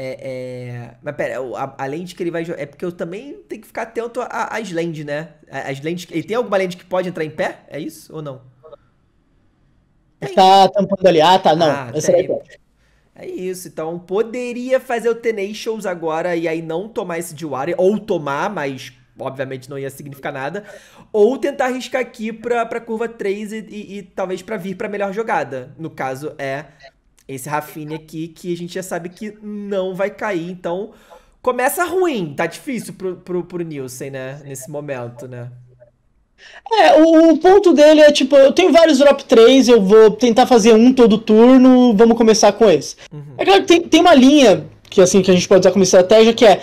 É, é... Mas pera, a, além de que ele vai É porque eu também tenho que ficar atento às lentes, né? As lentes. Ele tem alguma lente que pode entrar em pé? É isso ou não? Tem. Tá tampando ali. Ah, tá. Não. Ah, Essa É isso, então poderia fazer o Tenacious agora e aí não tomar esse Diwari, ou tomar, mas obviamente não ia significar nada, ou tentar arriscar aqui pra, pra curva 3 e, e, e talvez para vir pra melhor jogada. No caso, é esse Rafinha aqui, que a gente já sabe que não vai cair, então começa ruim, tá difícil pro, pro, pro Nielsen, né, nesse momento, né. É, o, o, ponto dele é tipo, eu tenho vários drop 3, eu vou tentar fazer um todo turno, vamos começar com esse. Uhum. É claro que tem, tem uma linha que assim que a gente pode usar como estratégia que é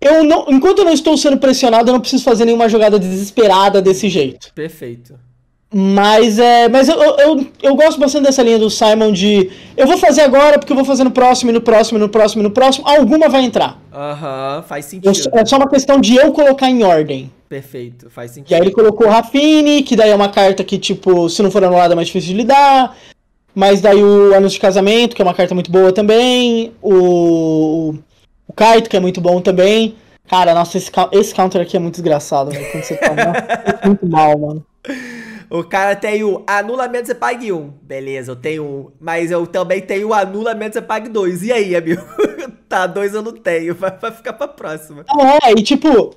eu não, enquanto eu não estou sendo pressionado, eu não preciso fazer nenhuma jogada desesperada desse jeito. Perfeito. Mas é. Mas eu, eu, eu gosto bastante dessa linha do Simon de. Eu vou fazer agora porque eu vou fazer no próximo, e no próximo, e no próximo, e no próximo. Alguma vai entrar. Aham, uhum, faz sentido. Eu, é só uma questão de eu colocar em ordem. Perfeito, faz sentido. E aí ele colocou o Rafine, que daí é uma carta que, tipo, se não for anulada é mais difícil de lidar. Mas daí o Anúncio de Casamento, que é uma carta muito boa também. O. Kaito, que é muito bom também. Cara, nossa, esse, esse counter aqui é muito desgraçado, velho. Quando você tá muito mal, mano. O cara tem o anulamento, você pague um. Beleza, eu tenho um. Mas eu também tenho o anulamento, você pague dois. E aí, amigo? tá, dois eu não tenho. Vai, vai ficar pra próxima. Ah, é, e tipo,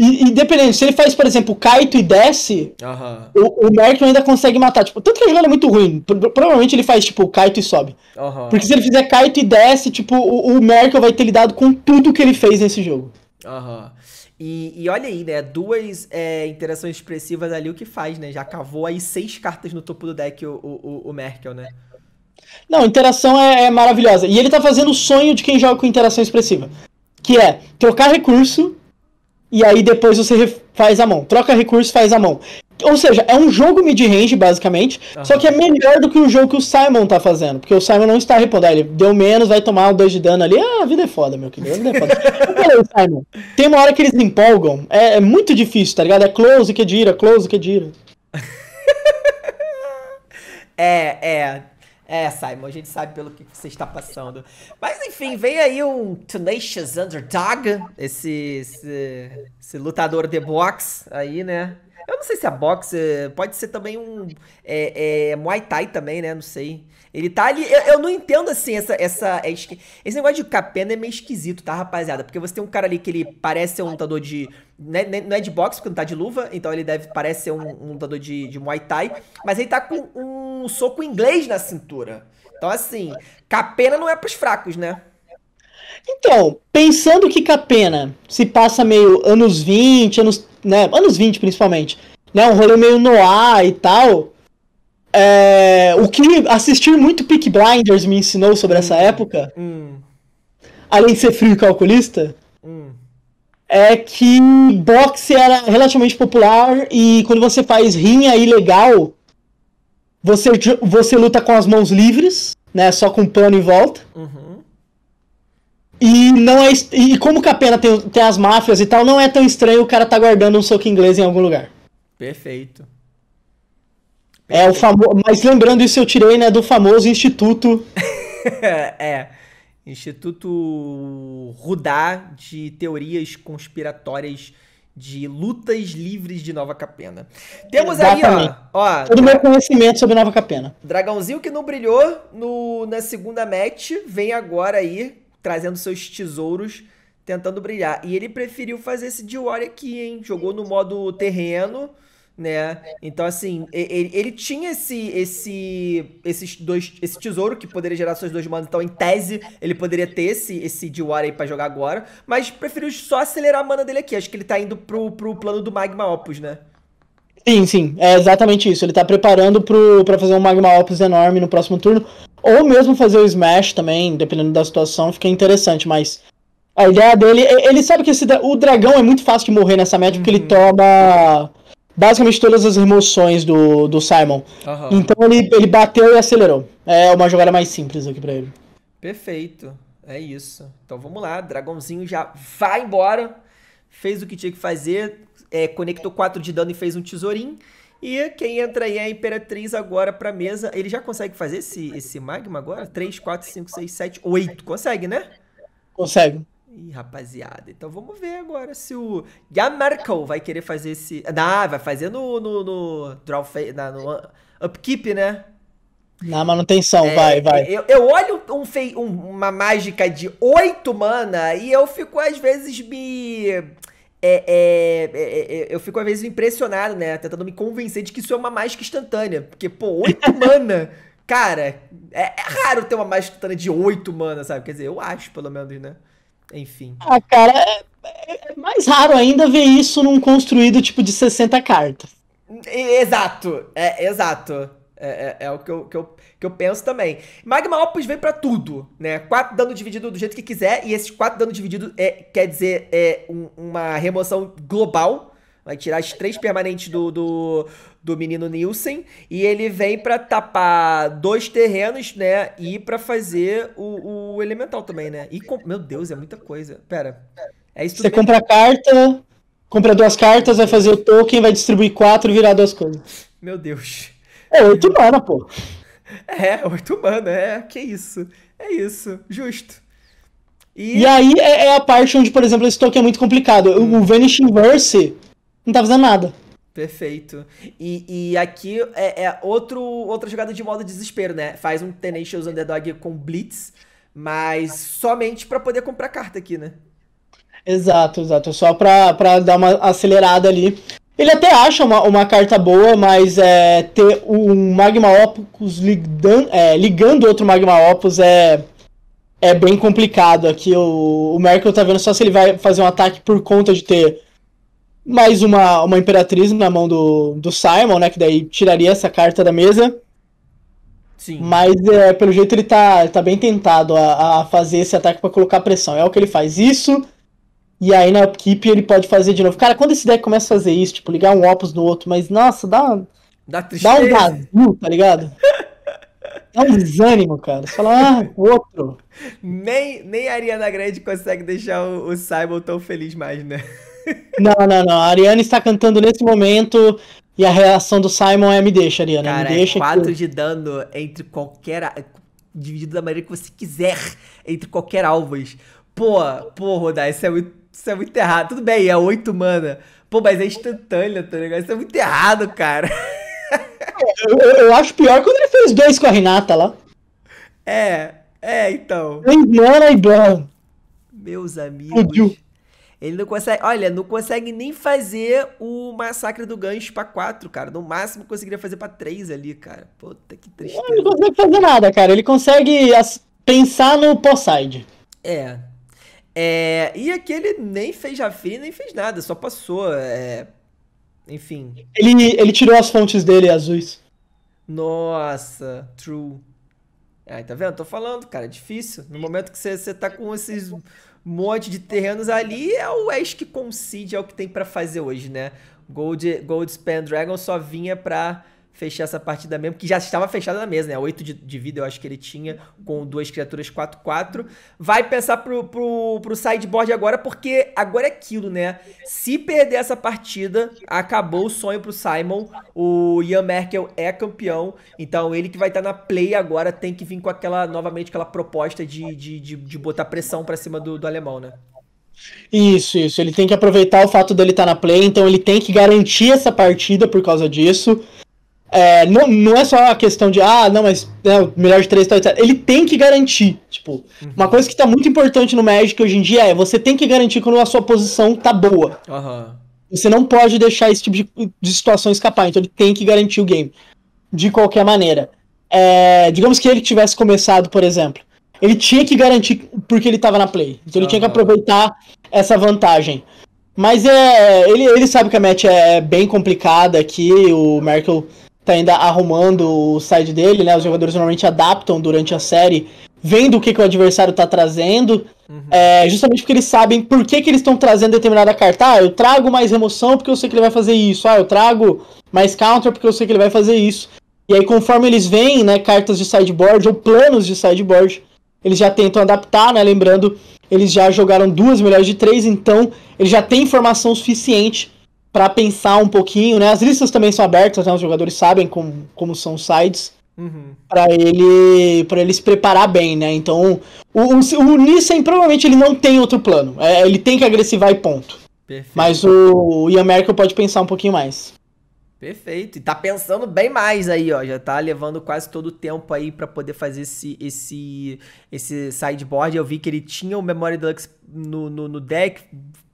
e, e, dependendo, se ele faz, por exemplo, Kaito e desce, uhum. o, o Merkel ainda consegue matar. Tipo, tanto que a jogada é muito ruim. Provavelmente ele faz, tipo, Kaito e sobe. Uhum. Porque se ele fizer Kaito e desce, tipo, o, o, Merkel vai ter lidado com tudo que ele fez nesse jogo. Aham. Uhum. E, e, olha aí, né? Duas é, interações expressivas ali, o que faz, né? Já cavou aí seis cartas no topo do deck o, o, o Merkel, né? Não, interação é, é maravilhosa. E ele tá fazendo o sonho de quem joga com interação expressiva. Que é trocar recurso e aí depois você faz a mão. Troca recurso, faz a mão. Ou seja, é um jogo mid-range, basicamente. Uhum. Só que é melhor do que o jogo que o Simon tá fazendo. Porque o Simon não está respondendo ah, ele deu menos, vai tomar um 2 de dano ali. Ah, a vida é foda, meu querido. A vida é foda. Simon. Tem uma hora que eles empolgam. É, é muito difícil, tá ligado? É close que gira, close que gira. é, é. É, Simon, a gente sabe pelo que você está passando. Mas enfim, vem aí um Tenacious Underdog, esse, esse, esse lutador de boxe aí, né? Eu não sei se a boxe eh, pode ser também um é, é, Muay Thai também, né? Não sei. Ele tá ali. Eu, eu, não entendo assim essa. essa esse negócio de capena é meio esquisito, tá, rapaziada? Porque você tem um cara ali que ele parece ser um lutador de. Né, né não é de boxe, porque não tá de luva, então ele deve parece ser um, um lutador de, de Muay Thai, mas ele tá com um soco inglês na cintura. Então, assim, capena não é pros fracos, né? Então, pensando que capena se passa meio anos 20, anos. Né, anos 20 principalmente. Né, um rolê meio noir e tal. É, o que assistir muito Peak Blinders me ensinou sobre essa hum. época, hum. além de ser frio e calculista, hum. é que boxe era relativamente popular e quando você faz rinha ilegal, você, você luta com as mãos livres, né? Só com pano em volta. Uhum. E não é. E como a tem, tem as máfias e tal, não é tão estranho o cara tá guardando um soco inglês em algum lugar. Perfeito. É o famoso. Mas lembrando isso, eu tirei, né, do famoso Instituto. é. Instituto Rudá de Teorias Conspiratórias de Lutas Livres de Nova Capena. Temos Exatamente. aí, ó, ó. Todo meu conhecimento sobre Nova Capena. Dragãozinho que não brilhou no, na segunda match, vem agora aí, trazendo seus tesouros, tentando brilhar. E ele preferiu fazer esse Diori aqui, hein? Jogou no modo terreno né? Então, assim, ele, ele, tinha esse, esse, esses dois, esse tesouro que poderia gerar suas duas manos. Então, em tese, ele poderia ter esse, esse Diwar aí pra jogar agora. Mas preferiu só acelerar a mana dele aqui. Acho que ele tá indo pro, pro plano do Magma Opus, né? Sim, sim, é exatamente isso. Ele tá preparando pro, pra fazer um Magma Opus enorme no próximo turno. Ou mesmo fazer o Smash também, dependendo da situação, fica interessante, mas. A ideia dele. Ele sabe que esse, o dragão é muito fácil de morrer nessa média, uhum. porque ele uhum. toma basicamente todas as emoções do, do Simon. Uhum. Então ele, ele bateu e acelerou. É uma jogada mais simples aqui para ele. Perfeito. É isso. Então vamos lá. Dragãozinho já vai embora. Fez o que tinha que fazer. É, conectou 4 de dano e fez um tesourinho. E quem entra aí é a Imperatriz agora pra mesa. Ele já consegue fazer esse, esse magma agora? 3, 4, 5, 6, 7, 8. Consegue, né? Consegue. Ih, rapaziada. Então vamos ver agora se o Yamarco vai querer fazer esse. Ah, vai fazer no. no, no, draw fa... Na, no upkeep, né? Na manutenção, é, vai, vai. Eu, eu olho um fei... Um, uma mágica de 8 mana e eu fico, às vezes, me. É é, é, é, é, eu fico às vezes impressionado, né? Tentando me convencer de que isso é uma mágica instantânea. Porque, pô, 8 mana. Cara, é, é, raro ter uma mágica instantânea de 8 mana, sabe? Quer dizer, eu acho, pelo menos, né? Enfim. Ah, cara, é, é, é mais raro ainda ver isso num construído tipo de 60 cartas. Exato, é, exato. É, é, é, o que eu, que, eu, que eu penso também. Magma Opus vem para tudo, né? Quatro dano dividido do jeito que quiser, e esses quatro dano dividido é, quer dizer é um, uma remoção global Vai tirar as três permanentes do, do, do menino Nielsen. E ele vem para tapar dois terrenos, né? E para fazer o, o elemental também, né? E com... Meu Deus, é muita coisa. Pera. É isso Você mesmo? compra a carta, compra duas cartas, vai fazer o token, vai distribuir quatro e virar duas coisas. Meu Deus. É oito mana, pô. É, oito mana, é. Que isso. É isso. Justo. E... e, aí é, é a parte onde, por exemplo, esse token é muito complicado. Hum. O Vanishing Verse não tá fazendo nada. Perfeito. E, e aqui é, é, outro, outra jogada de modo desespero, né? Faz um Tenacious Underdog com Blitz, mas somente para poder comprar carta aqui, né? Exato, exato. Só pra, pra dar uma acelerada ali. Ele até acha uma, uma carta boa, mas é, ter um Magma Opus ligando, é, ligando outro Magma Opus é, é bem complicado aqui. O, o Merkel tá vendo só se ele vai fazer um ataque por conta de ter mais uma, uma Imperatriz na mão do, do Simon, né? Que daí tiraria essa carta da mesa. Sim. Mas é, pelo jeito ele tá, tá bem tentado a, a fazer esse ataque para colocar pressão. É o que ele faz isso. E aí na upkeep ele pode fazer de novo. Cara, quando esse deck começa a fazer isso, tipo, ligar um Opus no outro, mas nossa, dá Dá, dá um vazio, tá ligado? dá um desânimo, cara. Você fala, ah, outro. Nem, nem a Ariana Grande consegue deixar o, o Simon tão feliz mais, né? Não, não, não. A Ariane está cantando nesse momento e a reação do Simon é me deixa, Ariane. Cara, me é deixa. 4 que... de dano entre qualquer. dividido da maneira que você quiser entre qualquer alvos. Pô, pô, Rodar, isso é muito. Isso é muito errado. Tudo bem, é 8 mana. Pô, mas é instantânea, tá ligado? Isso é muito errado, cara. Eu, eu, acho pior quando ele fez dois com a Renata lá. É, é, então. Indiana e Meus amigos. Ele não consegue. Olha, não consegue nem fazer o massacre do gancho pra quatro cara. No máximo conseguiria fazer pra três ali, cara. Puta que tristeza. Ele não consegue fazer nada, cara. Ele consegue pensar no posside. É. é. E aquele nem fez a nem fez nada, só passou. É... Enfim. Ele, ele tirou as fontes dele azuis. Nossa, true. Aí, tá vendo? Tô falando, cara, é difícil. No momento que você tá com esses monte de terrenos ali, é o West que concede, é o que tem para fazer hoje, né? Gold, Gold Span Dragon só vinha para fechar essa partida mesmo, que já estava fechada na mesa, né? 8 de, de vida eu acho que ele tinha, com duas criaturas 4-4. Vai pensar pro, pro, pro sideboard agora, porque agora é aquilo, né? Se perder essa partida, acabou o sonho pro Simon. O Ian Merkel é campeão, então ele que vai estar tá na play agora tem que vir com aquela, novamente, aquela proposta de, de, de, de botar pressão para cima do, do alemão, né? Isso, isso. Ele tem que aproveitar o fato dele estar tá na play, então ele tem que garantir essa partida por causa disso. É, não, não é só a questão de, ah, não, mas né, o melhor de três tal, tá, etc. Ele tem que garantir. Tipo, uhum. uma coisa que tá muito importante no Magic hoje em dia é você tem que garantir quando a sua posição tá boa. Uhum. Você não pode deixar esse tipo de, de, situação escapar, então ele tem que garantir o game. De qualquer maneira. É, digamos que ele tivesse começado, por exemplo. Ele tinha que garantir porque ele tava na play. Então ele uhum. tinha que aproveitar essa vantagem. Mas é, ele, ele sabe que a match é bem complicada aqui, o Merkel tá ainda arrumando o side dele, né? Os jogadores normalmente adaptam durante a série, vendo o que, que o adversário tá trazendo. Uhum. É, justamente porque eles sabem por que, que eles estão trazendo determinada carta. Ah, eu trago mais remoção porque eu sei que ele vai fazer isso. Ah, eu trago mais counter porque eu sei que ele vai fazer isso. E aí, conforme eles veem, né, cartas de sideboard ou planos de sideboard, eles já tentam adaptar, né? Lembrando, eles já jogaram duas melhores de três, então eles já têm informação suficiente para pensar um pouquinho, né? As listas também são abertas, né? Os jogadores sabem como, como são os sites. Uhum. para ele para ele se preparar bem, né? Então, o, o, o Nissen provavelmente ele não tem outro plano. É, ele tem que agressivar e ponto. Perfeito. Mas o, o Ian Merkel pode pensar um pouquinho mais. Perfeito. E tá pensando bem mais aí, ó. Já tá levando quase todo o tempo aí para poder fazer esse, esse, esse sideboard. Eu vi que ele tinha o Memory Deluxe no, no, no deck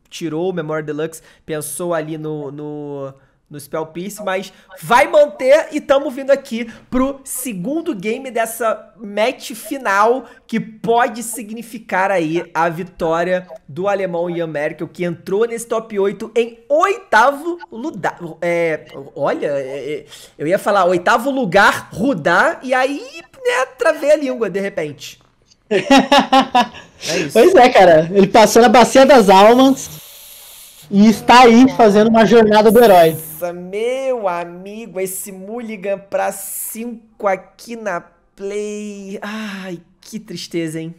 tirou o Memória Deluxe, pensou ali no, no, no Spell Piece, então, mas vai manter e estamos vindo aqui pro segundo game dessa match final que pode significar aí a vitória do alemão Ian Merkel, que entrou nesse top 8 em oitavo lugar. É, olha, é, é, eu ia falar oitavo lugar, Rudá, e aí né, travei a língua de repente. É isso. Pois é, cara. Ele passou na Bacia das Almas e está aí fazendo uma jornada do herói. Nossa, meu amigo, esse Mulligan pra 5 aqui na Play. Ai, que tristeza, hein?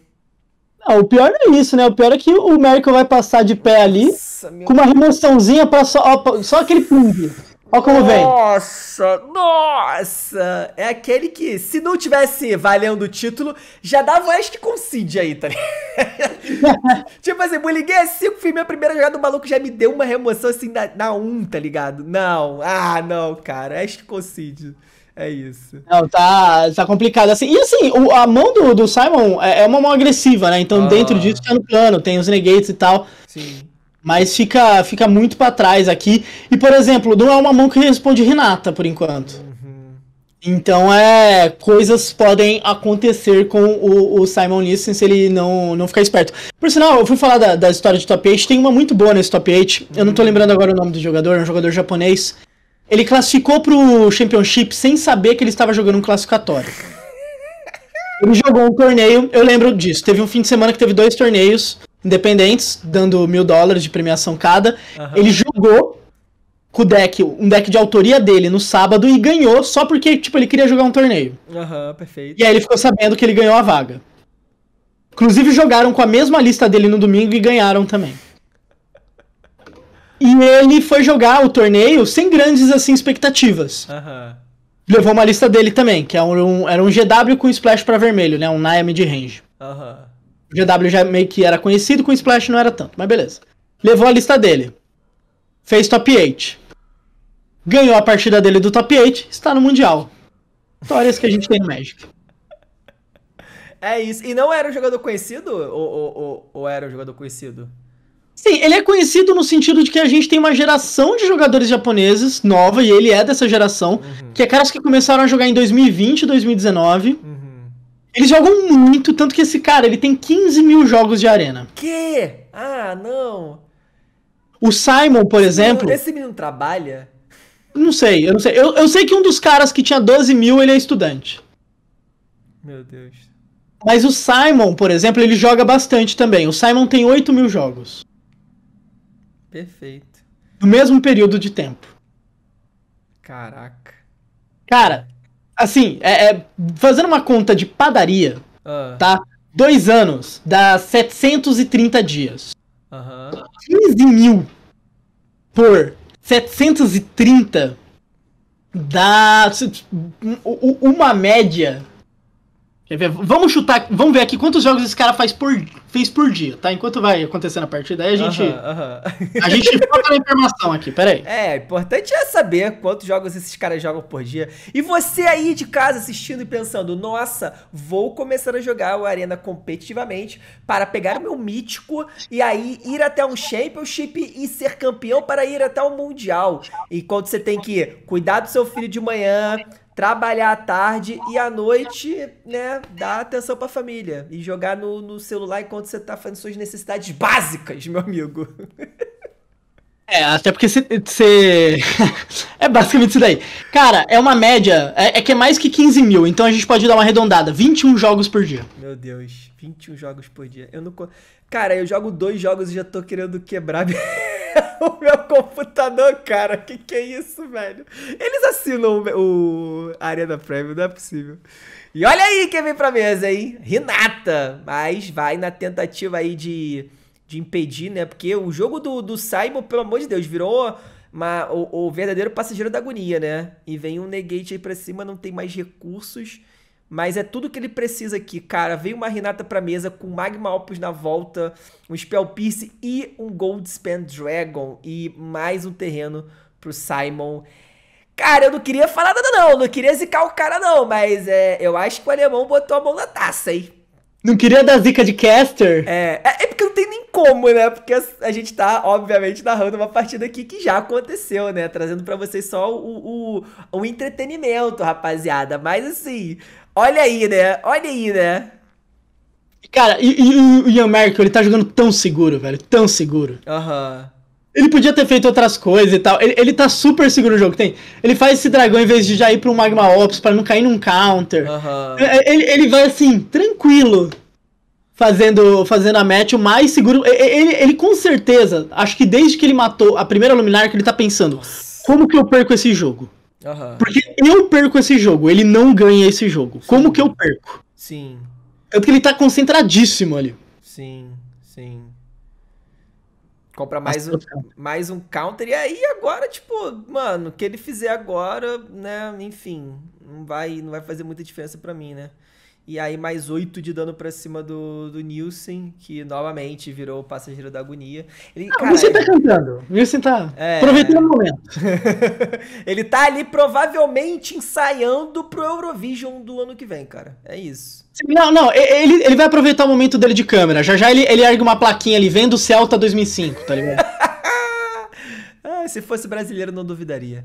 Não, ah, o pior não é isso, né? O pior é que o Merkel vai passar de pé ali Nossa, com uma remoçãozinha pra só, ó, só aquele ping. Olha como nossa, vem. Nossa, nossa. É aquele que, se não tivesse valendo o título, já dava o que com Cid aí, tá ligado? tipo assim, me liguei assim, fiz minha primeira jogada, o maluco já me deu uma remoção assim na, na 1, um, tá ligado? Não, ah, não, cara. Ask com Cid. É isso. Não, tá, tá complicado assim. E assim, o, a mão do, do Simon é, é, uma mão agressiva, né? Então ah. dentro disso tá no plano, tem os negates e tal. Sim. Mas fica, fica muito para trás aqui. E, por exemplo, não é uma mão que responde Renata, por enquanto. Uhum. Então é. Coisas podem acontecer com o, o, Simon Nissen se ele não, não ficar esperto. Por sinal, eu fui falar da, da história de top 8, tem uma muito boa nesse top 8. Uhum. Eu não tô uhum. lembrando agora o nome do jogador, é um jogador japonês. Ele classificou pro Championship sem saber que ele estava jogando um classificatório. Ele jogou um torneio, eu lembro disso. Teve um fim de semana que teve dois torneios independentes, dando mil dólares de premiação cada. Uhum. Ele jogou com o deck, um deck de autoria dele no sábado e ganhou só porque, tipo, ele queria jogar um torneio. Aham, uhum, perfeito. E aí ele ficou sabendo que ele ganhou a vaga. Inclusive jogaram com a mesma lista dele no domingo e ganharam também. E ele foi jogar o torneio sem grandes, assim, expectativas. Aham. Uhum. Levou uma lista dele também, que era é um, era um GW com splash para vermelho, né? Um Naime de range. Aham. O GW já meio que era conhecido, com o Splash não era tanto, mas beleza. Levou a lista dele. Fez top 8. Ganhou a partida dele do top 8, está no Mundial. Histórias que a gente tem no Magic. É isso. E não era um jogador conhecido? Ou, ou, ou, ou era um jogador conhecido? Sim, ele é conhecido no sentido de que a gente tem uma geração de jogadores japoneses nova, e ele é dessa geração, uhum. que é caras que começaram a jogar em 2020, 2019. Uhum. Eles jogam muito, tanto que esse cara, ele tem 15 mil jogos de arena. Que? Ah, não. O Simon, por esse exemplo... Menino, esse menino trabalha? Não sei, eu não sei. Eu, eu sei que um dos caras que tinha 12 mil, ele é estudante. Meu Deus. Mas o Simon, por exemplo, ele joga bastante também. O Simon tem 8 mil jogos. Perfeito. No mesmo período de tempo. Caraca. Cara, Assim, é, é, fazendo uma conta de padaria, ah. tá? Dois anos, dá 730 dias. Uhum. 15 mil por 730 dá uma média Quer ver? Vamos chutar, vamos ver aqui quantos jogos esse cara faz por, fez por dia, tá? Enquanto vai acontecendo a partida, aí a gente. Uh -huh, uh -huh. A gente falta a informação aqui, peraí. É, importante é saber quantos jogos esses caras jogam por dia. E você aí de casa assistindo e pensando, nossa, vou começar a jogar o Arena competitivamente para pegar o meu mítico e aí ir até um Championship e ser campeão para ir até o Mundial. Enquanto você tem que cuidar do seu filho de manhã trabalhar à tarde e à noite, né, dar atenção pra família. E jogar no, no celular enquanto você tá fazendo suas necessidades básicas, meu amigo. É, até porque você. é basicamente isso daí. Cara, é uma média. É, é que é mais que 15 mil, então a gente pode dar uma arredondada. 21 jogos por dia. Meu Deus. 21 jogos por dia. Eu não. Cara, eu jogo dois jogos e já tô querendo quebrar o meu computador, cara. Que que é isso, velho? Eles assinam o, o Arena Premium, não é possível. E olha aí quem vem pra mesa, hein? Renata! Mas vai na tentativa aí de, de impedir, né? Porque o jogo do, do Simon, pelo amor de Deus, virou uma, o, o verdadeiro passageiro da agonia, né? E vem um negate aí pra cima, não tem mais recursos. Mas é tudo que ele precisa aqui, cara. Veio uma Renata pra mesa com Magma Opus na volta, um Spell Pierce e um gold Span Dragon. E mais um terreno pro Simon. Cara, eu não queria falar nada não, não queria zicar o cara não, mas é, eu acho que o alemão botou a mão na taça, hein? Não queria dar zica de caster? É, é, é porque não tem nem como, né? Porque a, a, gente tá, obviamente, narrando uma partida aqui que já aconteceu, né? Trazendo para vocês só o, o, o entretenimento, rapaziada. Mas assim, Olha aí, né? Olha aí, né? Cara, e, e, e o Ian Merkel, ele tá jogando tão seguro, velho. Tão seguro. Aham. Uhum. Ele podia ter feito outras coisas e tal. Ele, ele tá super seguro no jogo. Tem, ele faz esse dragão em vez de já ir pro Magma Ops para não cair num counter. Uhum. Ele, ele vai assim, tranquilo. Fazendo, fazendo a match o mais seguro. Ele, ele, com certeza, acho que desde que ele matou a primeira Luminar, que ele tá pensando: como que eu perco esse jogo? Uhum. Porque eu perco esse jogo, ele não ganha esse jogo. Sim. Como que eu perco? Sim. Tanto que ele tá concentradíssimo ali. Sim, sim. Compra mais um, mais um counter. E aí agora, tipo, mano, o que ele fizer agora, né? Enfim, não vai, não vai fazer muita diferença para mim, né? E aí mais 8 de dano pra cima do, do Nielsen, que novamente virou o passageiro da agonia. Ele, ah, cara, o tá cantando. O Nielsen tá é... aproveitando o momento. ele tá ali provavelmente ensaiando pro Eurovision do ano que vem, cara. É isso. Não, não, ele, ele vai aproveitar o momento dele de câmera. Já já ele, ele ergue uma plaquinha ali, vendo o Celta 2005, tá ligado? ah, se fosse brasileiro, não duvidaria.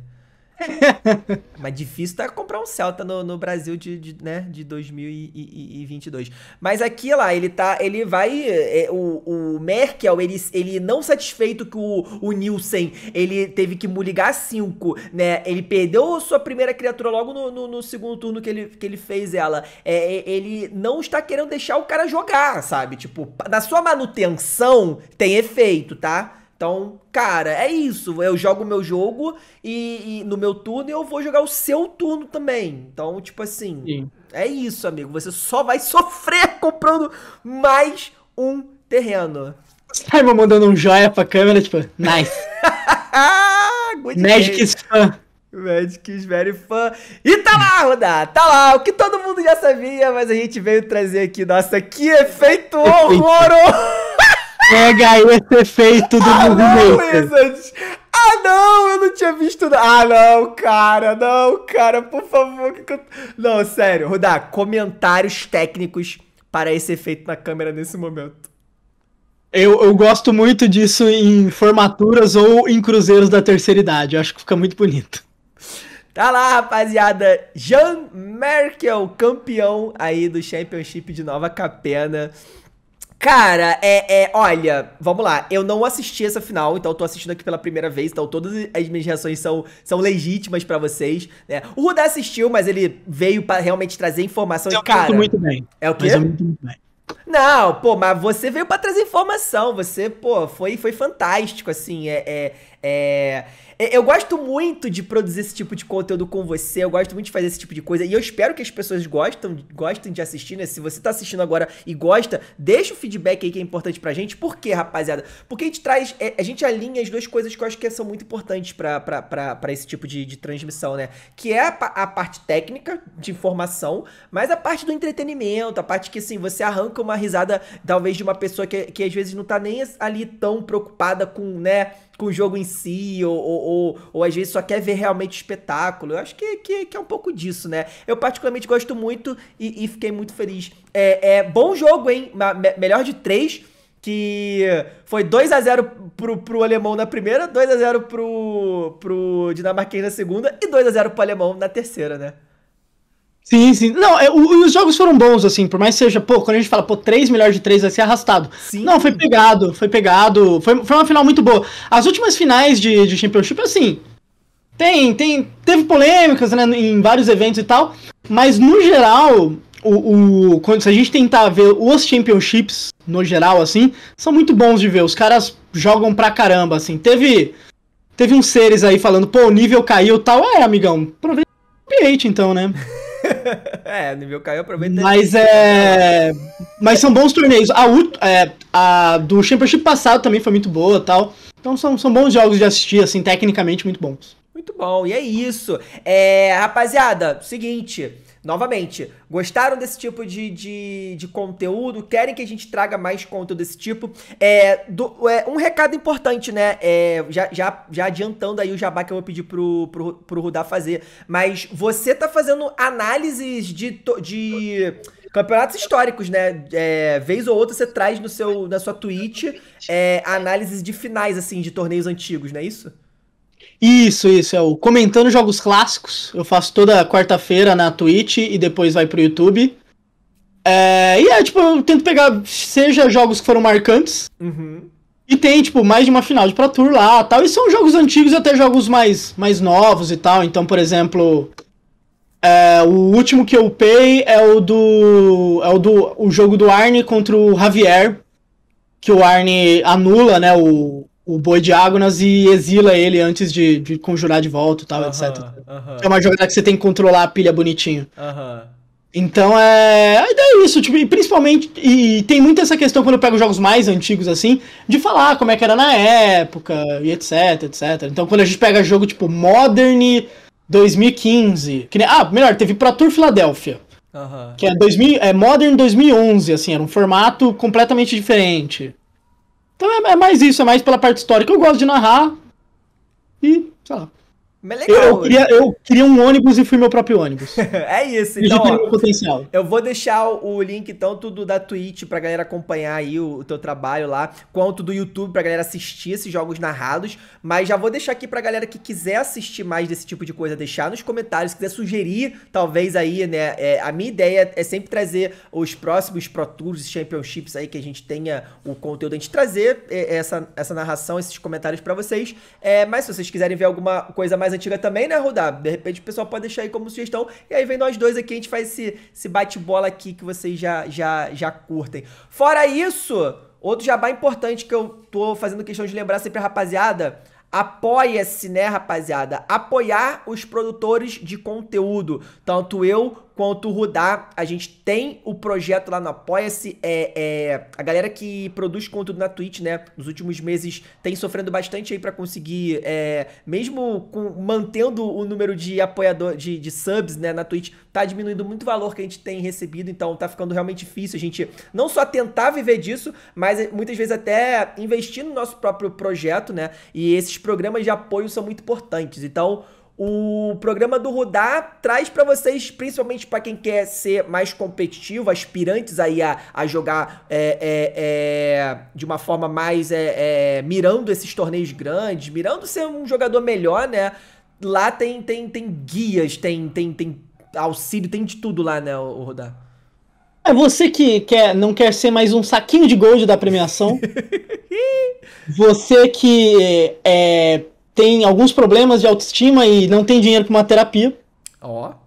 Mas difícil tá comprar um Celta no, no Brasil de, de, né, de 2022. Mas aqui lá, ele tá. Ele vai. É, o, o Merkel, ele, ele não satisfeito que o, o Nielsen ele teve que muligar 5, né? Ele perdeu sua primeira criatura logo no, no, no, segundo turno que ele, que ele fez ela. É, é ele não está querendo deixar o cara jogar, sabe? Tipo, na sua manutenção tem efeito, tá? Então, cara, é isso. Eu jogo o meu jogo e, e, no meu turno eu vou jogar o seu turno também. Então, tipo assim, Sim. é isso, amigo. Você só vai sofrer comprando mais um terreno. meu mandando um joia pra câmera, tipo, nice. Magic is fun. Magic is very fun. E tá lá, rodar. tá lá. O que todo mundo já sabia, mas a gente veio trazer aqui. Nossa, que efeito horroroso! Pega esse efeito do ah, movimento. Não, Ah, não, eu não tinha visto. Ah, não, cara, não, cara, por favor. Que que eu... Não, sério, Rodar, comentários técnicos para esse efeito na câmera nesse momento. Eu, eu gosto muito disso em formaturas ou em cruzeiros da terceira idade. Eu acho que fica muito bonito. Tá lá, rapaziada. Jean Merkel, campeão aí do Championship de Nova Capena. Cara, é, é, Olha, vamos lá. Eu não assisti essa final, então eu tô assistindo aqui pela primeira vez, então todas as minhas reações são, são legítimas para vocês. Né? O Rudá assistiu, mas ele veio para realmente trazer informação. Eu e, é cara, muito bem. É o quê? Mas eu é muito, bem. Não, pô, mas você veio para trazer informação. Você, pô, foi, foi fantástico, assim. É, é, é, é, eu gosto muito de produzir esse tipo de conteúdo com você, eu gosto muito de fazer esse tipo de coisa e eu espero que as pessoas gostam, gostem de assistir, né? Se você tá assistindo agora e gosta, deixa o feedback aí que é importante pra gente. Por quê, rapaziada? Porque a gente traz, é, a gente alinha as duas coisas que eu acho que são muito importantes para esse tipo de, de, transmissão, né? Que é a, a, parte técnica de informação, mas a parte do entretenimento, a parte que, assim, você arranca uma risada, talvez, de uma pessoa que, que às vezes não tá nem ali tão preocupada com, né? com o jogo em si, ou, ou, ou, ou às vezes só quer ver realmente espetáculo. Eu acho que, que, que, é um pouco disso, né? Eu particularmente gosto muito e, e fiquei muito feliz. É, é bom jogo, hein? Me, melhor de três que foi 2 a 0 pro, pro alemão na primeira, 2 a 0 pro, pro dinamarquês na segunda e 2 a 0 pro alemão na terceira, né? Sim, sim. Não, é, o, os jogos foram bons, assim, por mais que seja, pô, quando a gente fala, pô, 3 melhor de 3 vai ser arrastado. Sim. Não, foi pegado, foi pegado. Foi, foi uma final muito boa. As últimas finais de, de Championship, assim, tem, tem. Teve polêmicas, né, em vários eventos e tal. Mas no geral, o, o, quando, se a gente tentar ver os championships no geral, assim, são muito bons de ver. Os caras jogam pra caramba, assim. Teve. Teve uns seres aí falando, pô, o nível caiu tal. É, amigão, aproveita o então, né? é, nível caiu, aproveita. Mas é. Mas são bons torneios. A, é, a do Championship passado também foi muito boa tal. Então são, são bons jogos de assistir, assim, tecnicamente muito bons. Muito bom, e é isso. É, rapaziada, seguinte. Novamente, gostaram desse tipo de, de, de, conteúdo? Querem que a gente traga mais conteúdo desse tipo? É, do, é um recado importante, né? É, já, já, já adiantando aí o jabá que eu vou pedir pro, pro, pro Rudá fazer. Mas você tá fazendo análises de, de campeonatos históricos, né? É, vez ou outra você traz no seu, na sua Twitch é, análises de finais, assim, de torneios antigos, não é isso? Isso, isso, é o Comentando Jogos Clássicos. Eu faço toda quarta-feira na Twitch e depois vai pro YouTube. É, e é, tipo, eu tento pegar, seja jogos que foram marcantes. Uhum. E tem, tipo, mais de uma final de Pro Tour lá tal. E são jogos antigos e até jogos mais, mais novos e tal. Então, por exemplo, é, o último que eu upei é o do. É o do. O jogo do Arne contra o Javier. Que o Arne anula, né? O, o boi de Ágonas e exila ele antes de, de conjurar de volta e tal, uh -huh, etc. Uh -huh. É uma jogada que você tem que controlar a pilha bonitinho. Uh -huh. Então é. A ideia é isso, tipo, e principalmente. E tem muito essa questão quando eu pego jogos mais antigos assim, de falar como é que era na época e etc, etc. Então quando a gente pega jogo tipo Modern 2015, que nem, ah, melhor, teve Pro Tour Filadélfia. Que é, 2000, é Modern 2011, assim, era um formato completamente diferente. Então é, é mais isso, é mais pela parte histórica. Eu gosto de narrar e, sei lá. Mas legal, eu, queria, eu queria um ônibus e fui meu próprio ônibus. é isso, então. Eu, ó, potencial. eu vou deixar o link tanto do, da Twitch pra galera acompanhar aí o, o teu trabalho lá, quanto do YouTube pra galera assistir esses jogos narrados. Mas já vou deixar aqui pra galera que quiser assistir mais desse tipo de coisa, deixar nos comentários, quiser sugerir, talvez aí, né? É, a minha ideia é sempre trazer os próximos Pro Tours, Championships aí, que a gente tenha o conteúdo, a gente trazer é, essa, essa narração, esses comentários para vocês. É, mas se vocês quiserem ver alguma coisa mais mais antiga também, né, Rudá? De repente o pessoal pode deixar aí como sugestão. E aí vem nós dois aqui, a gente faz esse, esse bate-bola aqui que vocês já, já, já curtem. Fora isso, outro jabá importante que eu tô fazendo questão de lembrar sempre, rapaziada. Apoia-se, né, rapaziada? Apoiar os produtores de conteúdo. Tanto eu quanto o Rudá, a gente tem o projeto lá no Apoia-se. É, é, a galera que produz conteúdo na Twitch, né? Nos últimos meses tem sofrendo bastante aí para conseguir, é, mesmo com, mantendo o número de apoiador, de, de subs, né, na Twitch, tá diminuindo muito o valor que a gente tem recebido. Então tá ficando realmente difícil a gente não só tentar viver disso, mas é, muitas vezes até investir no nosso próprio projeto, né? E esses programas de apoio são muito importantes. Então, o programa do Rudá traz para vocês, principalmente para quem quer ser mais competitivo, aspirantes aí a, a jogar é, é, é, de uma forma mais é, é, mirando esses torneios grandes, mirando ser um jogador melhor, né? Lá tem tem, tem guias, tem, tem, tem auxílio, tem de tudo lá, né, o Rudá? É você que quer, não quer ser mais um saquinho de gold da premiação. você que é, tem alguns problemas de autoestima e não tem dinheiro para uma terapia, ó. Oh.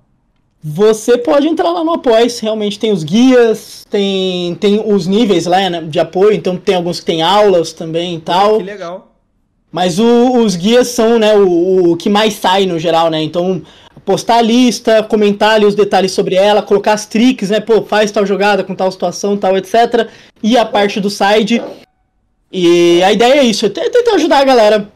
Você pode entrar lá no Apoia-se, realmente tem os guias, tem, tem os níveis lá né, de apoio, então tem alguns que tem aulas também e tal. Que legal. Mas o, os guias são né, o, o que mais sai no geral, né? Então, postar a lista, comentar ali os detalhes sobre ela, colocar as tricks, né? Pô, faz tal jogada com tal situação, tal, etc. E a parte do side. E a ideia é isso, é tentar ajudar a galera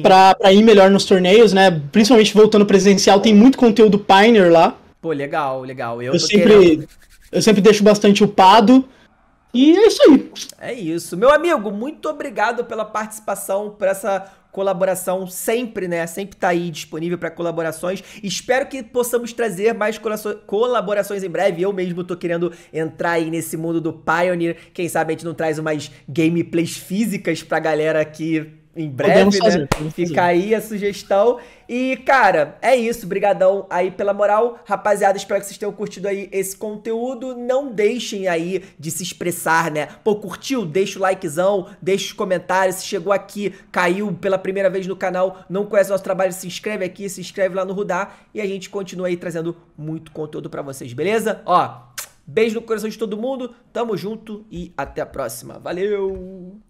para ir melhor nos torneios, né? Principalmente voltando presencial, tem muito conteúdo Pioneer lá. Pô, legal, legal. Eu, eu sempre, eu sempre deixo bastante upado. E é isso aí. É isso. Meu amigo, muito obrigado pela participação, por essa colaboração sempre, né? Sempre tá aí disponível para colaborações. Espero que possamos trazer mais colaborações em breve. Eu mesmo tô querendo entrar aí nesse mundo do Pioneer. Quem sabe a gente não traz umas gameplays físicas pra galera que em breve, né, fazer, né? Fica aí a sugestão. E, cara, é isso. Brigadão aí pela moral. Rapaziada, espero que vocês tenham curtido aí esse conteúdo. Não deixem aí de se expressar, né? Pô, curtiu? Deixa o likezão, deixa os comentários. Se chegou aqui, caiu pela primeira vez no canal, não conhece nosso trabalho, se inscreve aqui, se inscreve lá no Rudá. E a gente continua aí trazendo muito conteúdo para vocês, beleza? Ó, beijo no coração de todo mundo. Tamo junto e até a próxima. Valeu!